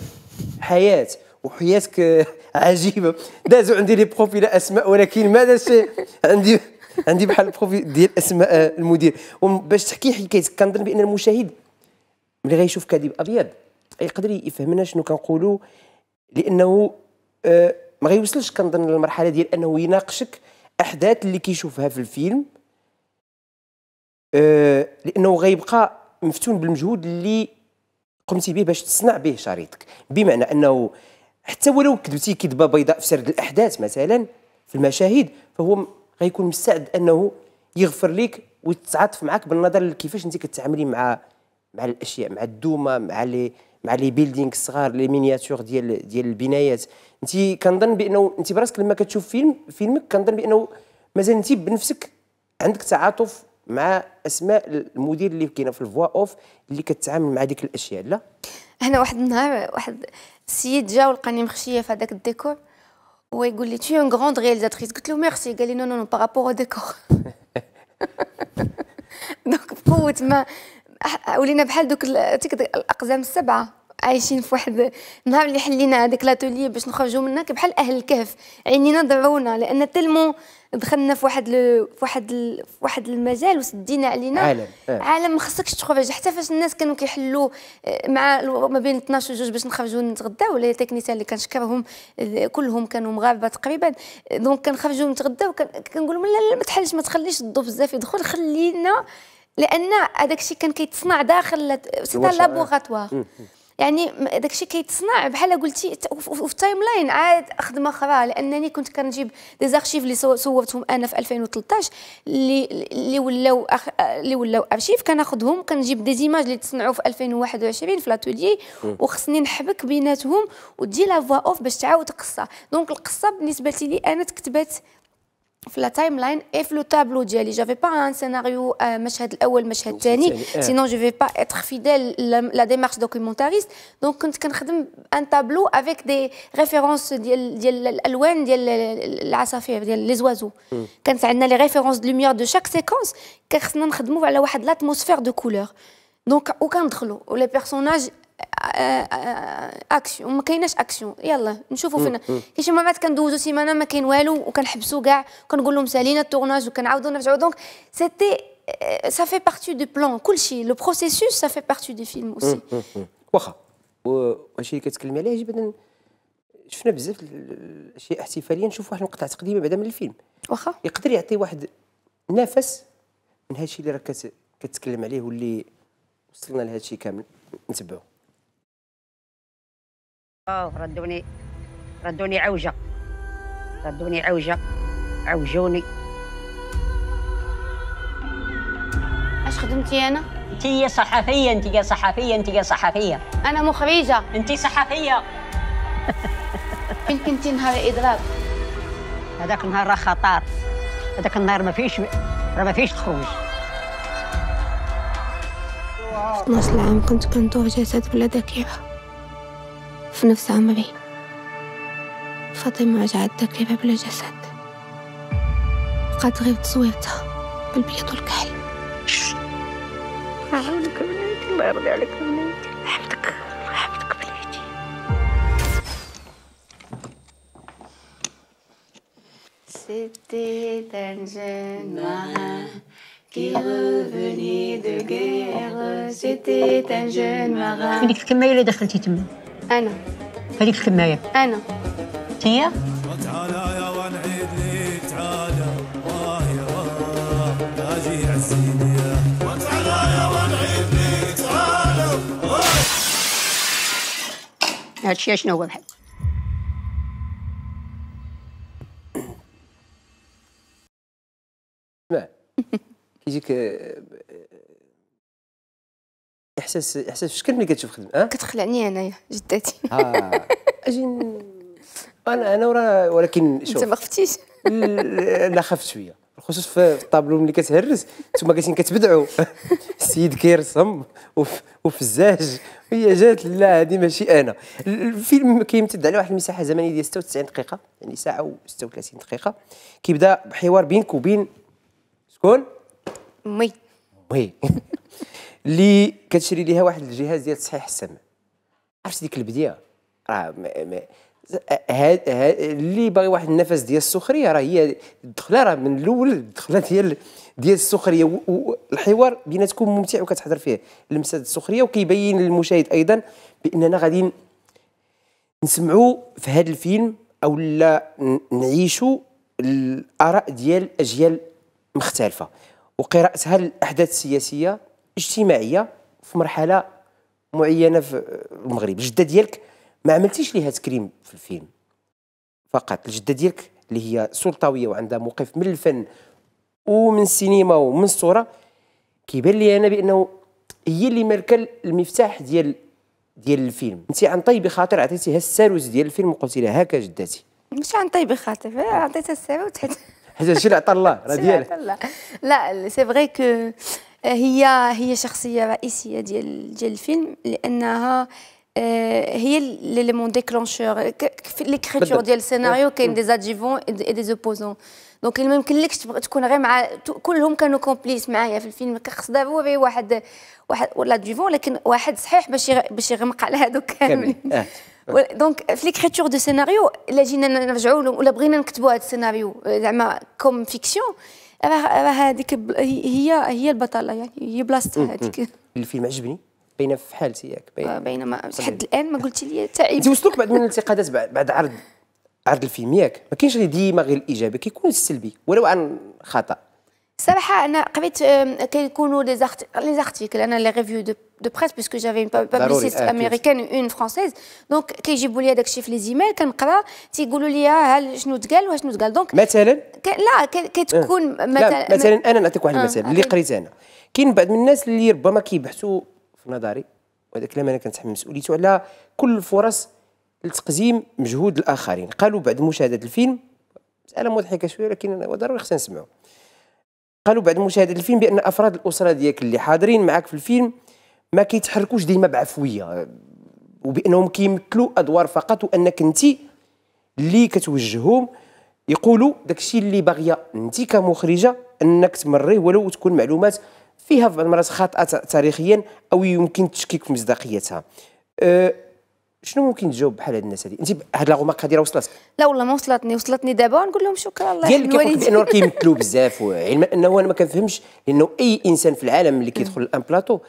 حياه وحياتك عجيبه دازوا عندي لي بروفيل اسماء ولكن ما داش عندي عندي بحال البروفيل ديال اسماء المدير باش تحكي حكايتك كنظن بان المشاهد ملي غيشوف كذب ابيض يقدر يفهمنا شنو كنقولوا لانه آه، ما غيوصلش كنظن للمرحله ديال انه يناقشك احداث اللي كيشوفها في الفيلم آه، لانه غيبقى مفتون بالمجهود اللي قمتي به باش تصنع به شريطك بمعنى انه حتى ولو كذبتي كذبه بيضاء في سرد الاحداث مثلا في المشاهد فهو غيكون مستعد انه يغفر لك ويتعاطف معك بالنظر لكيفاش انت كتعاملي مع مع الاشياء مع الدومه مع لي مع لي بيلدينغ الصغار لي مينياتور ديال ديال البنايات انت كنظن بانه انت براسك لما كتشوف فيلم فيلمك كنظن بانه مازال انت بنفسك عندك تعاطف مع اسماء المدير اللي كاينه في الفوا اوف اللي كتعامل مع ديك الاشياء لا انا واحد النهار واحد السيد جا ولقاني مخشيه في هذاك الديكور هو لي تي اون غروند رياليزاتريس قلت له ميرسي قال لي نو نو نو بارابور او ديكور دونك بقوه ما ولينا بحال دوك الاقزام السبعه عايشين في واحد النهار اللي حلينا هذاك لاتولي باش نخرجوا منها بحال اهل الكهف عينينا ضرونا لان تلمو دخلنا في واحد في واحد في واحد المجال وسدينا علينا عالم آه. عالم ما خصكش تخرج حتى فاش الناس كانوا كيحلوا آه، مع ما بين 12 و 2 باش نخرجوا نتغداو ولا تكنيسيان اللي كنشكرهم كلهم كانوا مغاربه تقريبا دونك كنخرجوا نتغداو كنقول لهم لا لا ما تحلش ما تخليش الضوء بزاف يدخل خلينا لان هذاك الشيء كان كيتصنع داخل سيتا لابوغاتوار يعني داك الشيء كيتصنع بحال قلتي وفي التايم لاين عاد خدمه اخرى لانني كنت كنجيب دي زارشيف اللي صورتهم انا في 2013 اللي اللي ولاو اللي ولاو ارشيف كناخذهم كنجيب دي زيماج اللي تصنعوا في 2021 في لاتولي وخصني نحبك بيناتهم ودي لا فوا اوف باش تعاود القصه دونك القصه بالنسبه لي انا تكتبت la timeline et le tableau je n'avais pas un scénario euh, le sinon je vais pas être fidèle la démarche documentariste donc un tableau avec des références des couleurs les oiseaux hmm. les références de lumière de chaque séquence ça nous de l'atmosphère de couleur. Donc, aucun اكشن وما كايناش اكشن يلا نشوفوا فين كاين شي مرات كندوزو سيمانه ما كاين والو وكنحبسو كاع كنقول لهم سالينا التورناج وكنعاودو نرجعو دونك سيتي سا في بارتي دو بلان كلشي لو بروسيسوس سا في بارتي دو فيلم اوسي واخا وهادشي اللي كتكلمي عليه جبنا شفنا بزاف الاشياء احتفاليه نشوف واحد المقطع تقديمي بعدا من الفيلم واخا يقدر يعطي واحد نفس من هادشي اللي راك كتكلم عليه واللي وصلنا لهادشي كامل نتبعوه اه ردوني ردوني عوجه ردوني عوجه عوجوني اش خدمتي انا انت يا صحفيه انت يا صحفيه انت يا صحفيه انا مخرجه انت صحفيه فين كنتي نهار الاضراب؟ هذاك النهار راه خطر هذاك النهار ما فيش راه ما فيش تخرج 12 عام كنت كندور جسد بلا ذاكره في نفس عمري فاطمة رجعت ذاكرة بلا جسد وقد غيرت صورتها بالبيض والكحل بنيتي الله يرضي عليك بنيتي أحبتك أحبتك بنيتي C'était un jeune marin qui revenait de guerre. C'était un jeune marin. فينك تكملي ولا دخلتي تما؟ انا هذيك الكمايه انا هي تعالى يا ونعيد ليك تعالى واي واه وتعالى يا هادشي شنو هو بحال كيجيك احساس احساس شكون ملي كتشوف خدمه أه؟ كتخلعني انايا جداتي اه اجي انا انا ورا ولكن شوف انت ما خفتيش لا خفت شويه بالخصوص في الطابلو ملي كتهرس ثم كاتين كتبدعوا السيد كيرسم وفزاج وهي جات لا هذه ماشي انا الفيلم كيمتد على واحد المساحه زمنيه ديال 96 دقيقه يعني ساعه و36 دقيقه كيبدا بحوار بينك وبين شكون؟ مي مي اللي كتشري ليها واحد الجهاز ديال تصحيح السمع عرفت ديك البديه راه هاد اللي باغي واحد النفس ديال السخريه راه هي الدخله راه من الاول الدخله ديال ديال السخريه والحوار بيناتكم ممتع وكتحضر فيه لمسه السخريه وكيبين للمشاهد ايضا باننا غادي نسمعوا في هذا الفيلم او لا نعيشوا الاراء ديال اجيال مختلفه وقراءتها للاحداث السياسيه اجتماعيه في مرحله معينه في المغرب الجده ديالك ما عملتيش ليها تكريم في الفيلم فقط الجده ديالك اللي هي سلطويه وعندها موقف من الفن ومن السينما ومن الصوره كيبان لي انا بانه هي اللي مالكه المفتاح ديال ديال الفيلم انت عن طيب خاطر عطيتيها الساروت ديال الفيلم وقلتي لها هكا جداتي مش عن طيب خاطر عطيتها الساروت حيت حيت هادشي اللي عطى الله راه ديالك لا سي فغي كو آه، هي هي شخصيه رئيسيه ديال ديال الفيلم لانها آه، هي لي ديكلونشور في ليكريتور ديال السيناريو كاين دي زاديفون اي دي زوبوزون دونك ما يمكنلكش تكون غير مع كلهم كانوا كومبليس معايا في الفيلم خص ضروري واحد واحد ولا ديفون لكن واحد صحيح باش باش يغمق على هذوك كاملين دونك آه. في ليكريتور دو سيناريو الا جينا نرجعوا ولا بغينا نكتبوا هذا السيناريو زعما كوم فيكسيون راه هذيك هي هي البطله يعني هي بلاصتها هذيك الفيلم عجبني بين في حالتي ياك بين آه، باينه ما حد الان ما قلت لي حتى انت وصلوك بعد من الانتقادات بعد عرض عرض الفيلم ياك ما كاينش ديما غير الايجابي كيكون السلبي ولو عن خطا صراحه انا قريت كيكونوا لي لي زارتيكل انا لي ريفيو دو دو بريس بيسكو جافي اون بابليسيست امريكان اون فرونسيز دونك كيجيبوا لي هذاك الشيء في لي زيميل كنقرا تيقولوا لي ها شنو تقال وشنو تقال دونك مثلا لا كتكون مثلا مثلا انا نعطيك واحد المثال اللي قريت انا كاين بعض من الناس اللي ربما كيبحثوا في نظري وهذا الكلام انا كنتحمل مسؤوليته على كل الفرص لتقزيم مجهود الاخرين قالوا بعد مشاهده الفيلم مساله مضحكه شويه ولكن ضروري خصنا نسمعوا قالوا بعد مشاهده الفيلم بان افراد الاسره ديالك اللي حاضرين معاك في الفيلم ما كيتحركوش ديما بعفويه وبانهم كيمثلوا ادوار فقط وانك انت اللي كتوجههم يقولوا داكشي اللي باغيه انت كمخرجه انك تمريه ولو تكون معلومات فيها بعض المرات خاطئه تاريخيا او يمكن التشكيك في مصداقيتها أه شنو ممكن تجاوب بحال هاد الناس هادي انت هاد لا غومارك هادي راه وصلتك لا والله ما وصلتني وصلتني دابا نقول لهم شكرا الله يحفظك قال لك انه كيمثلوا بزاف علما انه انا ما كنفهمش لانه اي انسان في العالم اللي كيدخل لان بلاطو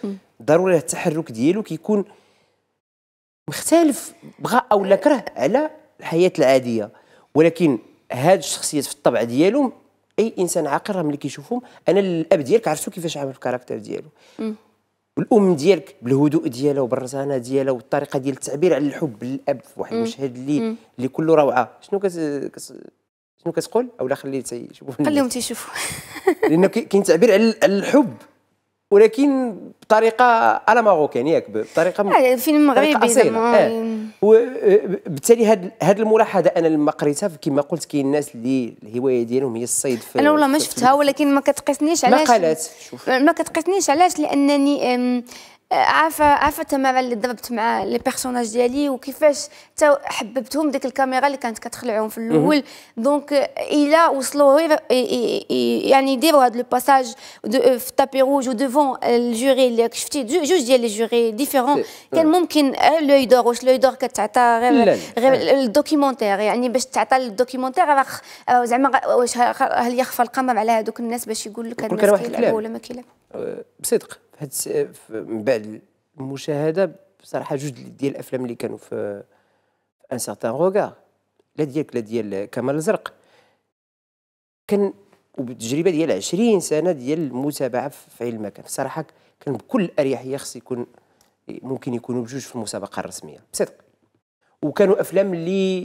ضروري التحرك ديالو كيكون مختلف بغى او لا كره على الحياه العاديه ولكن هاد الشخصيات في الطبع ديالهم اي انسان عاقل راه ملي كيشوفهم انا الاب ديالك عرفتو كيفاش عامل الكاركتر ديالو والام ديالك بالهدوء ديالها وبالرزانه ديالها والطريقه ديال التعبير على الحب للاب في واحد المشهد اللي اللي كله روعه شنو كت... كت... شنو كتقول اولا خلي تيشوفوا خليهم تيشوفوا لان كاين تعبير على الحب ولكن بطريقه على ماروكان ياك بطريقه م... يعني فيلم مغربي زعما وبالتالي آه، هاد هاد الملاحظه انا لما قريتها كما قلت كاين الناس اللي الهوايه ديالهم هي الصيد في انا والله ما شفتها ولكن ما كتقيسنيش علاش ما قالت ما كتقيسنيش علاش لانني عارفه عارفه التماره اللي ضربت مع لي بيرسوناج ديالي وكيفاش تا حببتهم ديك الكاميرا اللي كانت كتخلعهم في الاول دونك الا وصلوا غير يعني يديروا هذا لو باساج في التابي روج ودوفون الجوري اللي شفتي جوج ديال لي جوري ديفيرون كان ممكن لوي آه، دور واش لوي دور كتعطى غير غير الدوكيومونتير يعني باش تعطى الدوكيومونتير راه آه، زعما واش هل يخفى القمر على هذوك الناس باش يقول لك هذا كيلعب ولا ما كيلعب آه، بصدق في من بعد المشاهده بصراحه جوج ديال الافلام اللي كانوا في ان سارتان روغار لا ديالك لا ديال كمال الزرق كان وبالتجربه ديال 20 سنه ديال المتابعه في علم المكان بصراحه كان بكل اريحيه خص يكون ممكن يكونوا بجوج في المسابقه الرسميه بصدق وكانوا افلام اللي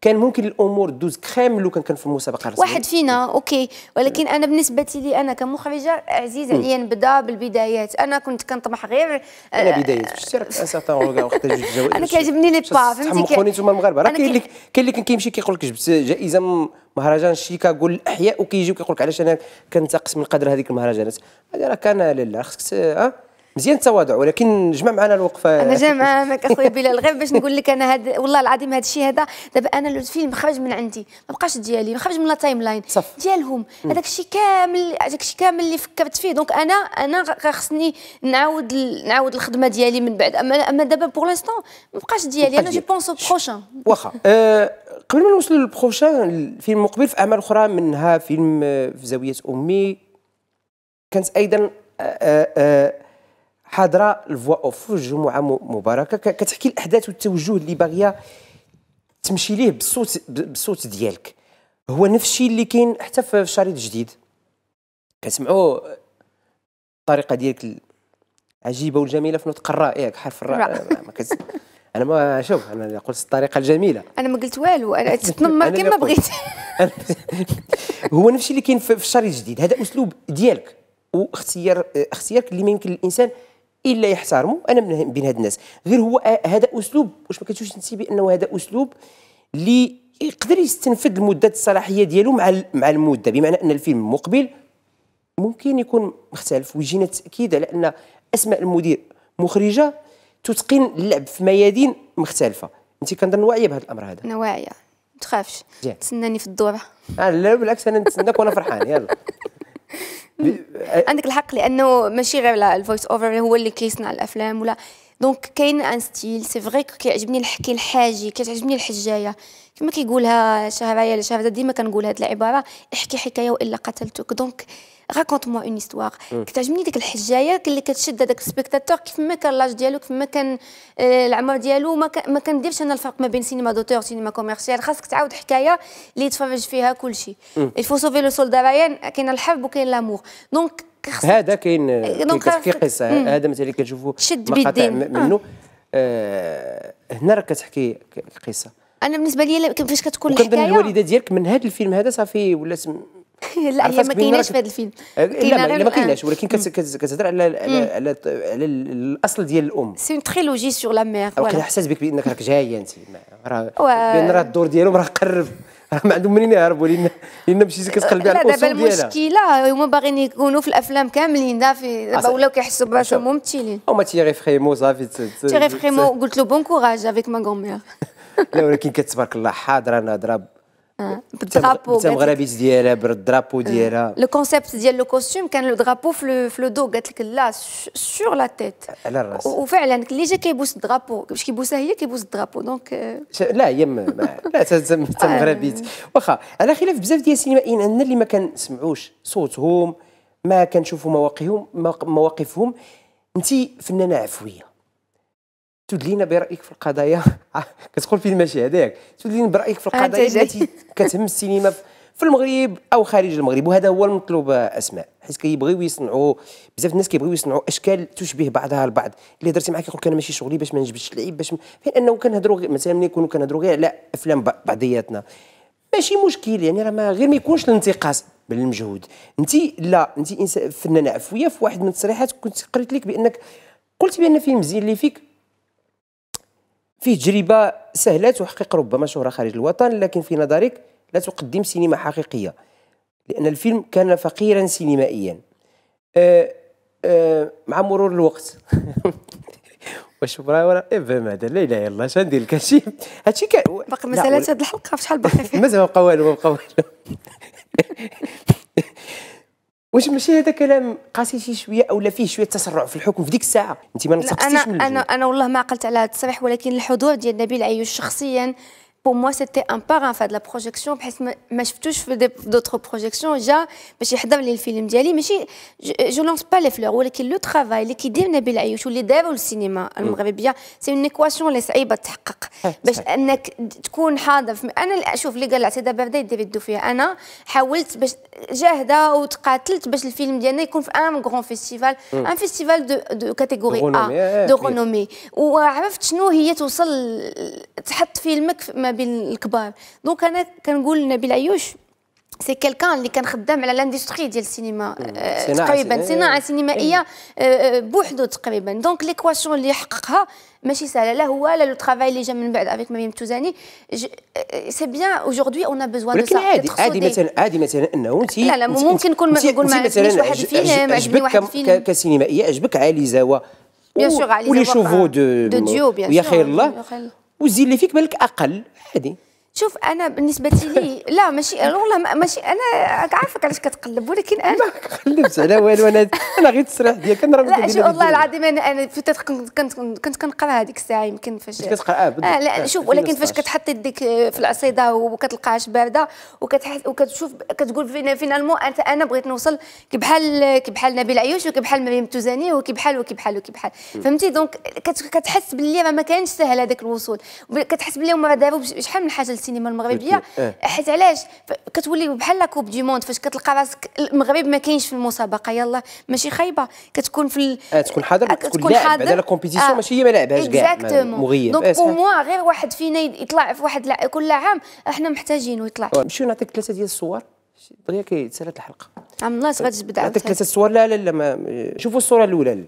كان ممكن الامور تدوز كريم لو كان كان في المسابقه الرسميه واحد فينا اوكي ولكن آه. انا بالنسبه لي انا كمخرجه عزيز عليا نبدا بالبدايات انا كنت كنطمح غير انا آه، بدايات شتي راك سارتان وقت انا كيعجبني لي با فهمتي حمقوني انتم المغاربه راه كاين اللي كاين اللي كان كيمشي كيقول لك جبت جائزه مهرجان شيكاغو للاحياء وكيجي وكيقول لك علاش انا كنتقص من قدر هذيك المهرجانات هذا راه كان لا لا خصك اه مزيان التواضع ولكن جمع معنا الوقفه انا جا معاك اخويا بلال غير باش نقول لك انا هاد والله العظيم هذا الشيء هذا دابا انا الفيلم خرج من عندي ما بقاش ديالي ما خرج من لا تايم لاين ديالهم هذاك الشيء كامل هذاك الشيء كامل اللي فكرت فيه دونك انا انا خصني نعاود نعاود الخدمه ديالي من بعد اما اما دابا بور لانستون ما بقاش ديالي انا جو بونس بروشان واخا آه، قبل ما نوصل للبروشان الفيلم المقبل في اعمال اخرى منها فيلم آه، في زاويه امي كانت ايضا آآ آه، آآ حاضره الفوا اوف جمعه مباركه كتحكي الاحداث والتوجه اللي باغيه تمشي ليه بالصوت بالصوت ديالك هو نفس الشيء اللي كاين حتى في الشريط الجديد كتسمعوا الطريقه ديالك العجيبه والجميله في نطق الراء ياك حرف الراء ما كت... انا ما شوف انا اللي قلت الطريقه الجميله انا ما قلت والو انا تتنمر كما بغيت هو نفس الشيء اللي كاين في الشريط الجديد هذا اسلوب ديالك واختيار اختيارك اللي ما يمكن للانسان الا يحترموا انا من بين هاد الناس غير هو آه، هذا اسلوب واش ما كتشوفش انت بانه هذا اسلوب اللي يقدر يستنفذ مده الصلاحيه ديالو مع مع المده بمعنى ان الفيلم مقبل ممكن يكون مختلف ويجينا تاكيد على ان اسماء المدير مخرجه تتقن اللعب في ميادين مختلفه انت كنظن واعيه بهذا الامر هذا انا واعيه ما تخافش تسناني في الدوره آه، لا بالعكس انا نتسناك وانا فرحان يلا عندك الحق لانه ماشي غير الفويس اوفر هو اللي كيصنع الافلام ولا دونك كاين ان ستيل سي فري كيعجبني الحكي الحاجي كتعجبني الحجايه كما كيقولها شهرايا ولا شهريه ديما كنقول هاد العباره احكي حكايه والا قتلتك دونك راكونت مو اون استوار كتعجبني ديك الحجايه اللي كتشد هذاك السبيكتاتور كيف ما كان لاج ديالو كيف ما كان العمر ديالو ما, كنديرش انا الفرق ما بين سينما دوتور سينما كوميرسيال خاصك تعاود حكايه اللي يتفرج فيها كلشي الفو سوفي لو سولدا كاين الحرب وكاين لامور دونك هذا كاين في قصه هذا مثلا كتشوفوا بيدين منه آه, آه، هنا راه كتحكي قصه انا بالنسبه لي فاش كتكون الحكايه كنظن الوالده ديالك من هذا الفيلم هذا صافي ولات لا هي آه، ما كايناش في هذا الفيلم لا ما كايناش ولكن كتهضر على على على الاصل ديال الام سي اون تريلوجي سور لا مير فوالا حسيت بك بانك راك جايه انت بان راه الدور ديالهم راه قرب ما عندهم منين يهربوا لان لان مشيتي كتقلبي على الاصول ديالها لا دابا المشكله هما باغيين يكونوا في الافلام كاملين دافي دابا ولاو كيحسوا براسهم ممثلين هما تيغي فخيمو صافي تيغي فخيمو قلت له بون كوراج افيك ما كوميير لا ولكن كتبارك الله حاضره ناضره بالدرابو مغربيت ديالها بالدرابو ديالها لو كونسيبت ديال لو كوستيم كان لو درابو في لو دو قالت لك لا سور لا تيت على الراس وفعلا اللي جا كيبوس الدرابو باش كيبوسها هي كيبوس الدرابو دونك لا هي لا حتى مغربيت واخا على خلاف بزاف ديال السينمائيين عندنا اللي ما كنسمعوش صوتهم ما كنشوفوا مواقفهم مواقفهم انت فنانه عفويه تدلينا برايك في القضايا كتقول فيلم ماشي هذاك تدلينا برايك في القضايا التي كتهم السينما في المغرب او خارج المغرب وهذا هو المطلوب اسماء حيت كيبغيو يصنعوا بزاف الناس كيبغيو يصنعوا اشكال تشبه بعضها البعض اللي هضرتي معاك كيقول لك انا ماشي شغلي باش ما نجبدش اللعيب باش فين انه كنهضروا مثلا ملي نكونوا كنهضروا غير على افلام بعضياتنا ماشي مشكل يعني راه ما غير ما يكونش الانتقاص بالمجهود انت لا انت فنانه عفويه في واحد من التصريحات كنت قريت لك بانك قلت بان فيلم زين اللي فيك فيه تجربه سهله تحقق ربما شهره خارج الوطن لكن في نظرك لا تقدم سينما حقيقيه لان الفيلم كان فقيرا سينمائيا أه أه مع مرور الوقت واش برا ورا ايفا هذا لا اله الا الله اش لك هادشي هادشي كاع باقي مساله هاد الحلقه في شحال باقي فيها مازال ما بقى والو ما بقى والو واش ماشي هذا كلام قاسي شي شويه اولا فيه شويه تسرع في الحكم في ديك الساعه انت ما نصفتيش من الجنة. انا انا والله ما عقلت على هذا التصريح ولكن الحضور ديال نبيل عيوش شخصيا pour moi c'était un parrain enfin, de la projection بحيث ما شفتوش في d'autres projections جا باش يحضر لي الفيلم ديالي ماشي جو لونس با لي فلور ولكن لو travail اللي كيدير نبيل عيوش واللي داروا السينما المغربيه سي اون ايكواسيون اللي صعيبه تحقق باش انك تكون حاضر انا شوف اللي قال عتيده برده يدير يدو فيها انا حاولت باش جاهده وتقاتلت باش الفيلم ديالنا يكون في ان غران فيستيفال ان فيستيفال دو دو كاتيجوري ا دو رونومي وعرفت شنو هي توصل تحط فيلمك ما المغربيين الكبار دونك انا كنقول نبيل عيوش سي كيلكان اللي كان خدام على لاندستري ديال السينما آه، تقريبا إيه. صناعه سينمائيه آه، آه، بوحدو تقريبا دونك ليكواسيون اللي حققها ماشي سهله لا هو لا لو ترافاي اللي جا من بعد افيك مريم توزاني سي بيان اوجوردي اون ا بوزوان دو سا عادي عادي مثلا عادي مثلا انه انت لا لا ممكن نكون نقول ما عجبنيش واحد الفيلم عجبني واحد كسينمائيه عجبك علي زاوا بيان سور علي زاوا ولي شوفو دو ديو بيان سور يا خير الله والزي اللي فيك بالك اقل عادي شوف انا بالنسبه لي لا ماشي والله ماشي انا عارفك علاش كتقلب ولكن انا قلبت على والو انا انا غير التصريح ديالك كنرى لا شوف والله العظيم انا انا كنت كنت كنقرا هذيك الساعه يمكن فاش كتقرا اه, آه، لا آه، شوف ولكن فاش كتحط يديك في العصيده وكتلقاهاش بارده وكتشوف كتقول فينا فينالمون انت انا بغيت نوصل كي بحال كي بحال نبيل عيوش وكي بحال مريم التوزاني وكي بحال وكي بحال وكي بحال فهمتي دونك كتحس باللي ما كانش سهل هذاك الوصول كتحس باللي هما داروا شحال من حاجه السينما المغربيه إيه. حيت علاش كتولي بحال لا كوب دي موند فاش كتلقى راسك المغرب ما كاينش في المسابقه يلا ماشي خايبه كتكون في إيه، آه تكون حاضر تكون لاعب بعدا لا كومبيتيسيون آه. ماشي هي ما لعبهاش كاع مغيب دونك بو موا غير واحد فينا يطلع في واحد لع... كل عام احنا محتاجينه يطلع نمشيو أه، نعطيك ثلاثه ديال الصور دغيا كيتسالات الحلقه عم الله غتبدا نعطيك ثلاثه الصور لا لا لا ما... شوفوا الصوره الاولى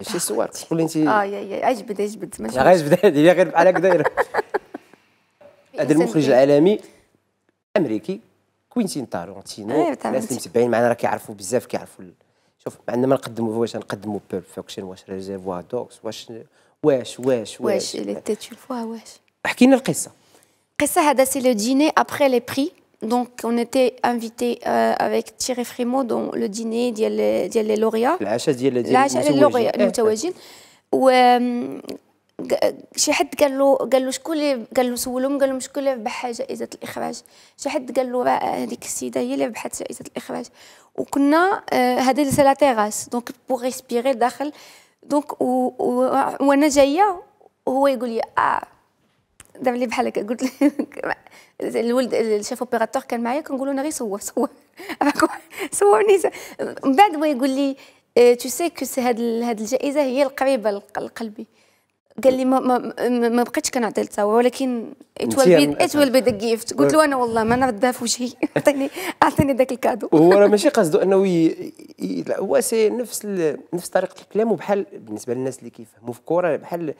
ماشي صور تقول انت اه يا يا اجبد اجبد ماشي غيجبد هذه غير بحال هكا دايره هذا المخرج إيه؟ العالمي امريكي كوينتين تارونتينو إيه، الناس اللي متبعين معنا راه كيعرفوا بزاف كيعرفوا شوف عندنا ما نقدموا واش نقدموا بيرفكشن واش ريزيرفوا دوكس واش واش واش واش اللي تي واش احكي لنا القصه القصه هذا سي لو ديني ابخي لي بري دونك اون ايتي انفيتي افيك تيري فريمو دون لو ديني ديال ديال لي لوريا العشاء ديال ديال العشاء للوريا المتوجين و شي حد قال له قال له شكون اللي قال له سولهم قال لهم شكون اللي ربح جائزه الاخراج شي حد قال له هذيك السيده هي اللي ربحت جائزه الاخراج وكنا هذا اللي لا تيغاس دونك بوغ ريسبيري داخل دونك وانا جايه وهو يقول لي اه دابا اللي بحالك قلت الولد الشيف اوبيراتور كان معايا كنقول له انا غير صور صور صورني من بعد هو يقول لي تو سي كو هاد هاد الجائزه هي القريبه لقلبي قال لي ما ما ما بقيتش كنعطي التصاور ولكن ات ويل بي ات ويل بي ذا جيفت قلت له انا والله ما نردها في وجهي اعطيني اعطيني ذاك الكادو هو راه ماشي قصده انه هو سي نفس نفس طريقه الكلام وبحال بالنسبه للناس اللي كيفهموا في الكوره بحال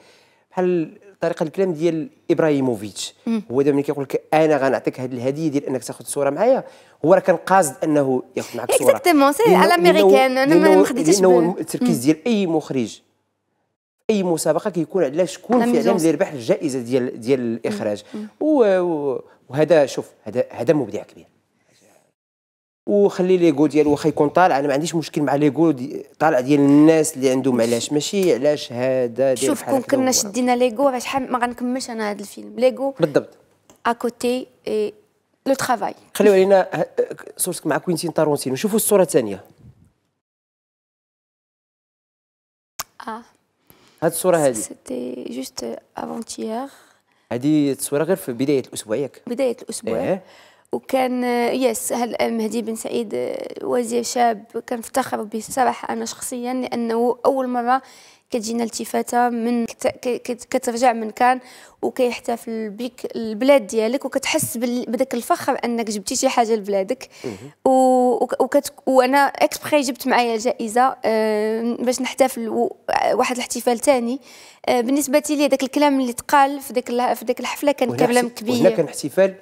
بحال طريقه الكلام ديال ابراهيموفيتش هو دابا ملي كيقول لك انا غنعطيك هذه الهديه ديال انك تاخذ صوره معايا هو راه كان قاصد انه ياخذ معك صوره اكزاكتومون سي الامريكان انا ما خديتش لانه التركيز ديال اي مخرج اي مسابقه كيكون على شكون فعلا اللي ربح الجائزه ديال ديال الاخراج وهذا شوف هذا هذا مبدع كبير وخلي ليغو ديالو واخا يكون طالع انا ما عنديش مشكل مع ليغو دي طالع ديال الناس اللي عندهم علاش ماشي علاش هذا ديال شوف كون كنا شدينا ليغو شحال ما غنكملش انا هذا الفيلم ليغو بالضبط اكوتي اي لو ترافاي خليو علينا آه، آه، صورتك مع كوينتين تارونتينو شوفوا الصوره الثانيه اه هاد الصوره هذه سيتي جوست افونتيير هذه الصوره غير في بدايه الاسبوع ياك بدايه الاسبوع إيه. وكان يس هل مهدي بن سعيد آه، وزير شاب كنفتخر به صراحه انا شخصيا لانه اول مره كتجينا التفاته من كترجع من كان وكيحتفل بك البلاد ديالك وكتحس بداك الفخر انك جبتي شي حاجه لبلادك وكت... وانا اكسبري جبت معايا جائزه آه، باش نحتفل واحد الاحتفال ثاني آه، بالنسبه لي داك الكلام اللي تقال في داك في داك الحفله كان كلام كبير هنا كان احتفال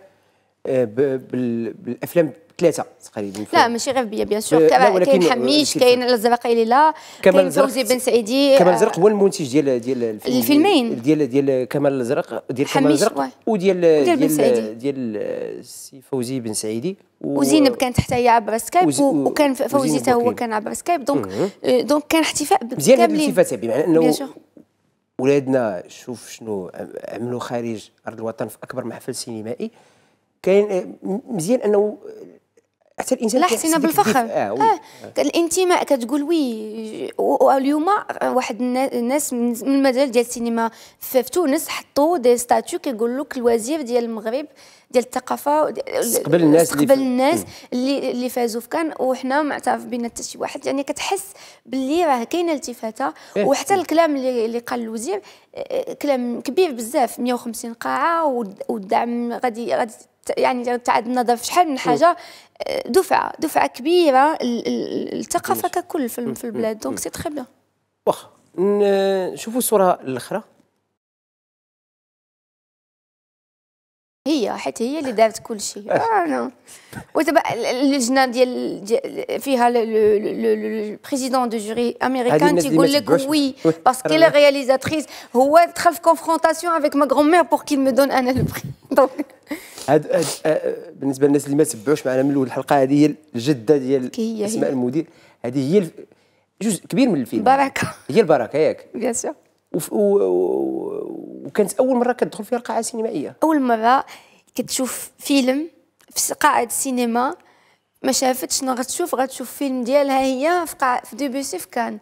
آه، بالافلام ثلاثه تقريبا لا ماشي غير بيا بيان سور آه، كاين آه، حميش كاين الزبقيلي لا كاين فوزي بن سعيدي كمال الزرق هو المنتج ديال ديال الفيلمين ديال ديال كمال الزرق ديال كمال الزرق وديال ديال ديال, ديال السي فوزي بن سعيدي وزينب كانت حتى هي عبر سكايب وكان فوزي حتى هو كان عبر سكايب دونك دونك كان احتفاء مزيان هذا الاحتفاء تاعي بمعنى انه ولادنا شوف شنو عملوا خارج ارض الوطن في اكبر محفل سينمائي كاين آه، مزيان انه حتى الانسان لا حسينا بالفخر آه, وي. آه. الانتماء كتقول وي اليوم واحد الناس من المجال ديال السينما في تونس حطوا دي ستاتيو كيقول لك الوزير ديال المغرب ديال الثقافه استقبل الناس استقبل الناس اللي اللي فازوا في كان وحنا ما اعترف بنا حتى شي واحد يعني كتحس باللي راه كاينه التفاته إيه. وحتى الكلام اللي, اللي قال الوزير آه، آه، كلام كبير بزاف 150 قاعه والدعم غادي غادي يعني لو النظر في شحال من حاجه آه، دفعه دفعه كبيره الثقافه ككل في البلاد دونك سي تري بيان واخا نشوفوا الصوره الاخرى هي حيت هي اللي دارت كل شيء انا آه، ودابا اللجنه ديال فيها البريزيدون دو جوري امريكان تيقول لك وي باسكو لا رياليزاتريس هو دخل في كونفرونتاسيون افيك ما غرومير بور كيل مي دون انا البري دونك هاد, هاد آه، آه، بالنسبه للناس اللي ما تبعوش معنا من الاول الحلقه هذه هي الجده ديال اسماء المدير هذه هي جزء كبير من الفيلم بركه هي البركه ياك بيان سور وكانت اول مره كتدخل فيها القاعه السينمائيه اول مره كتشوف فيلم في قاعه السينما ما شافتش شنو غتشوف غتشوف فيلم ديالها هي في, قاع في دي سي في كان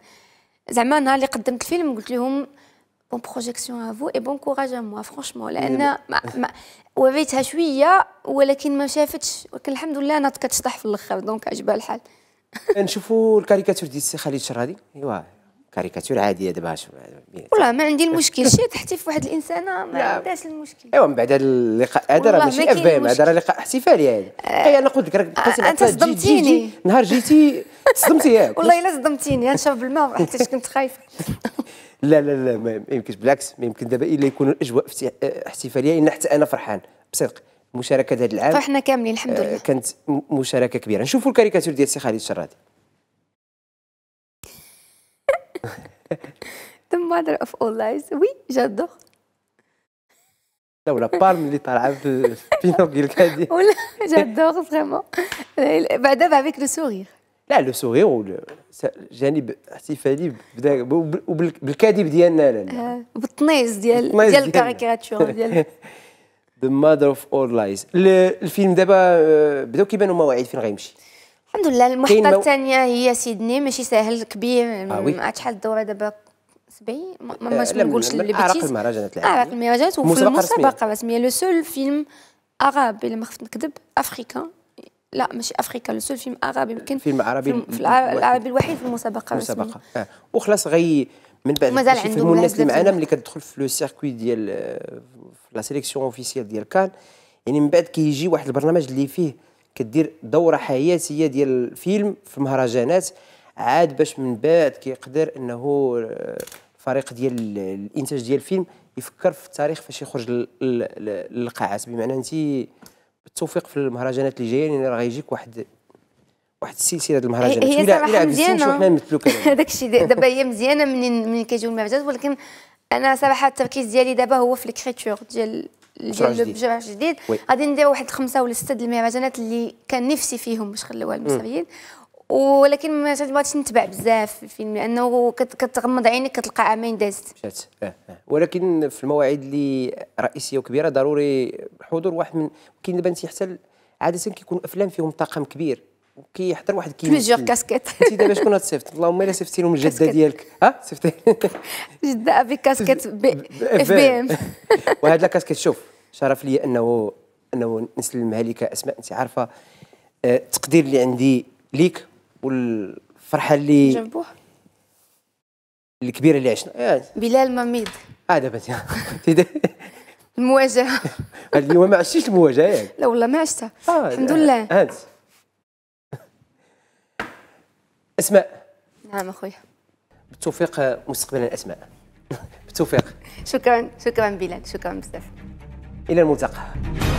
زعما نهار اللي قدمت الفيلم قلت لهم بون بروجيكسيون افو اي بون كوراج ا موا فرونشمون لان ما, ما وريتها شويه ولكن ما شافتش ولكن الحمد لله انا كتشطح في الاخر دونك عجبها الحال نشوفوا الكاريكاتور ديال السي خالد الشرادي ايوا كاريكاتور عاديه دابا والله ما عندي المشكل شي تحتي في واحد الانسانه ما عندهاش المشكل ايوا من بعد هذا اللقاء هذا راه ماشي اف ام هذا راه لقاء احتفالي يعني. هذا آه، انا قلت لك راك آه، انت صدمتيني نهار جيتي صدمتي ياك والله الا صدمتيني غنشرب الماء حتى كنت خايفه لا لا لا ما يمكنش بالعكس ما يمكن دابا الا يكون الاجواء احتفاليه ان حتى انا فرحان بصدق مشاركة هذا العام فرحنا كاملين الحمد آه، لله كانت مشاركه كبيره نشوفوا الكاريكاتور ديال سي خالد الشرادي The mother of all lies وي جادور لا ولا بارم اللي طالعه في ديالك هذه ولا جادور فريمون بعدا افيك لو سوغيغ لا لو سوغيغ جانب احتفالي بدا وبالكذب ديالنا لا آه، بالطنيز ديال ديال الكاريكاتور ديال ذا ماذر اوف اول لايز الفيلم دابا آه، بداو كيبانوا مواعيد فين غيمشي الحمد لله المحطه الثانيه هي سيدني ماشي ساهل كبير آه، مع شحال الدوره دابا 70 ما نقولش اللي بيتيز عرق المهرجانات العالميه عرق المهرجانات وفي المسابقه الرسميه لو سول فيلم عربي اللي ما خفت نكذب افريكان لا ماشي افريكا لو سول فيلم عربي يمكن فيلم عربي في, في العربي الوحيد في المسابقه المسابقه اه وخلاص غي من بعد مازال عندهم الناس اللي معانا ملي كتدخل في لو سيركوي ديال آه، لا سيليكسيون اوفيسيال ديال كان يعني من بعد كيجي واحد البرنامج اللي فيه كدير دوره حياتيه ديال الفيلم في المهرجانات عاد باش من بعد كيقدر انه الفريق آه، ديال الانتاج ديال الفيلم يفكر في التاريخ فاش يخرج للقاعات بمعنى انت بالتوفيق في المهرجانات اللي جايين يعني راه يجيك واحد واحد السلسله ديال المهرجانات هي صراحه مزيانه وحنا نمثلوك هذاك الشيء دابا هي مزيانه منين من كيجيو المهرجانات ولكن انا صراحه التركيز ديالي دابا هو في الكريتور ديال ديال الجمع الجديد غادي ندير واحد خمسه ولا سته ديال المهرجانات اللي كان نفسي فيهم باش نخلوها المصريين ولكن ما بغيتش نتبع بزاف الفيلم لانه كتغمض عينك كتلقى عامين دازت مشات اه اه ولكن في المواعيد اللي رئيسيه وكبيره ضروري حضور واحد من كاين دابا انت حتى عاده كيكون افلام فيهم طاقم كبير وكيحضر واحد كيلو بليزيور كاسكيت انت دابا شكون غتصيفط اللهم الا صيفطتي لهم الجده ديالك ها صيفطي جده افي كاسكيت اف بي ام وهذا الكاسكيت شوف شرف لي انه انه نسلمها لك اسماء انت عارفه آه، التقدير اللي عندي ليك والفرحه اللي جنبوه الكبيره اللي عشنا إيه. بلال مميد اه دابا المواجهه اليوم ما عشتيش المواجهه ياك لا والله ما عشتها آه الحمد لله آه، آه، انت اسماء نعم اخويا بالتوفيق آه، مستقبلا اسماء بالتوفيق شكرا شكرا بلال شكرا بزاف الى الملتقى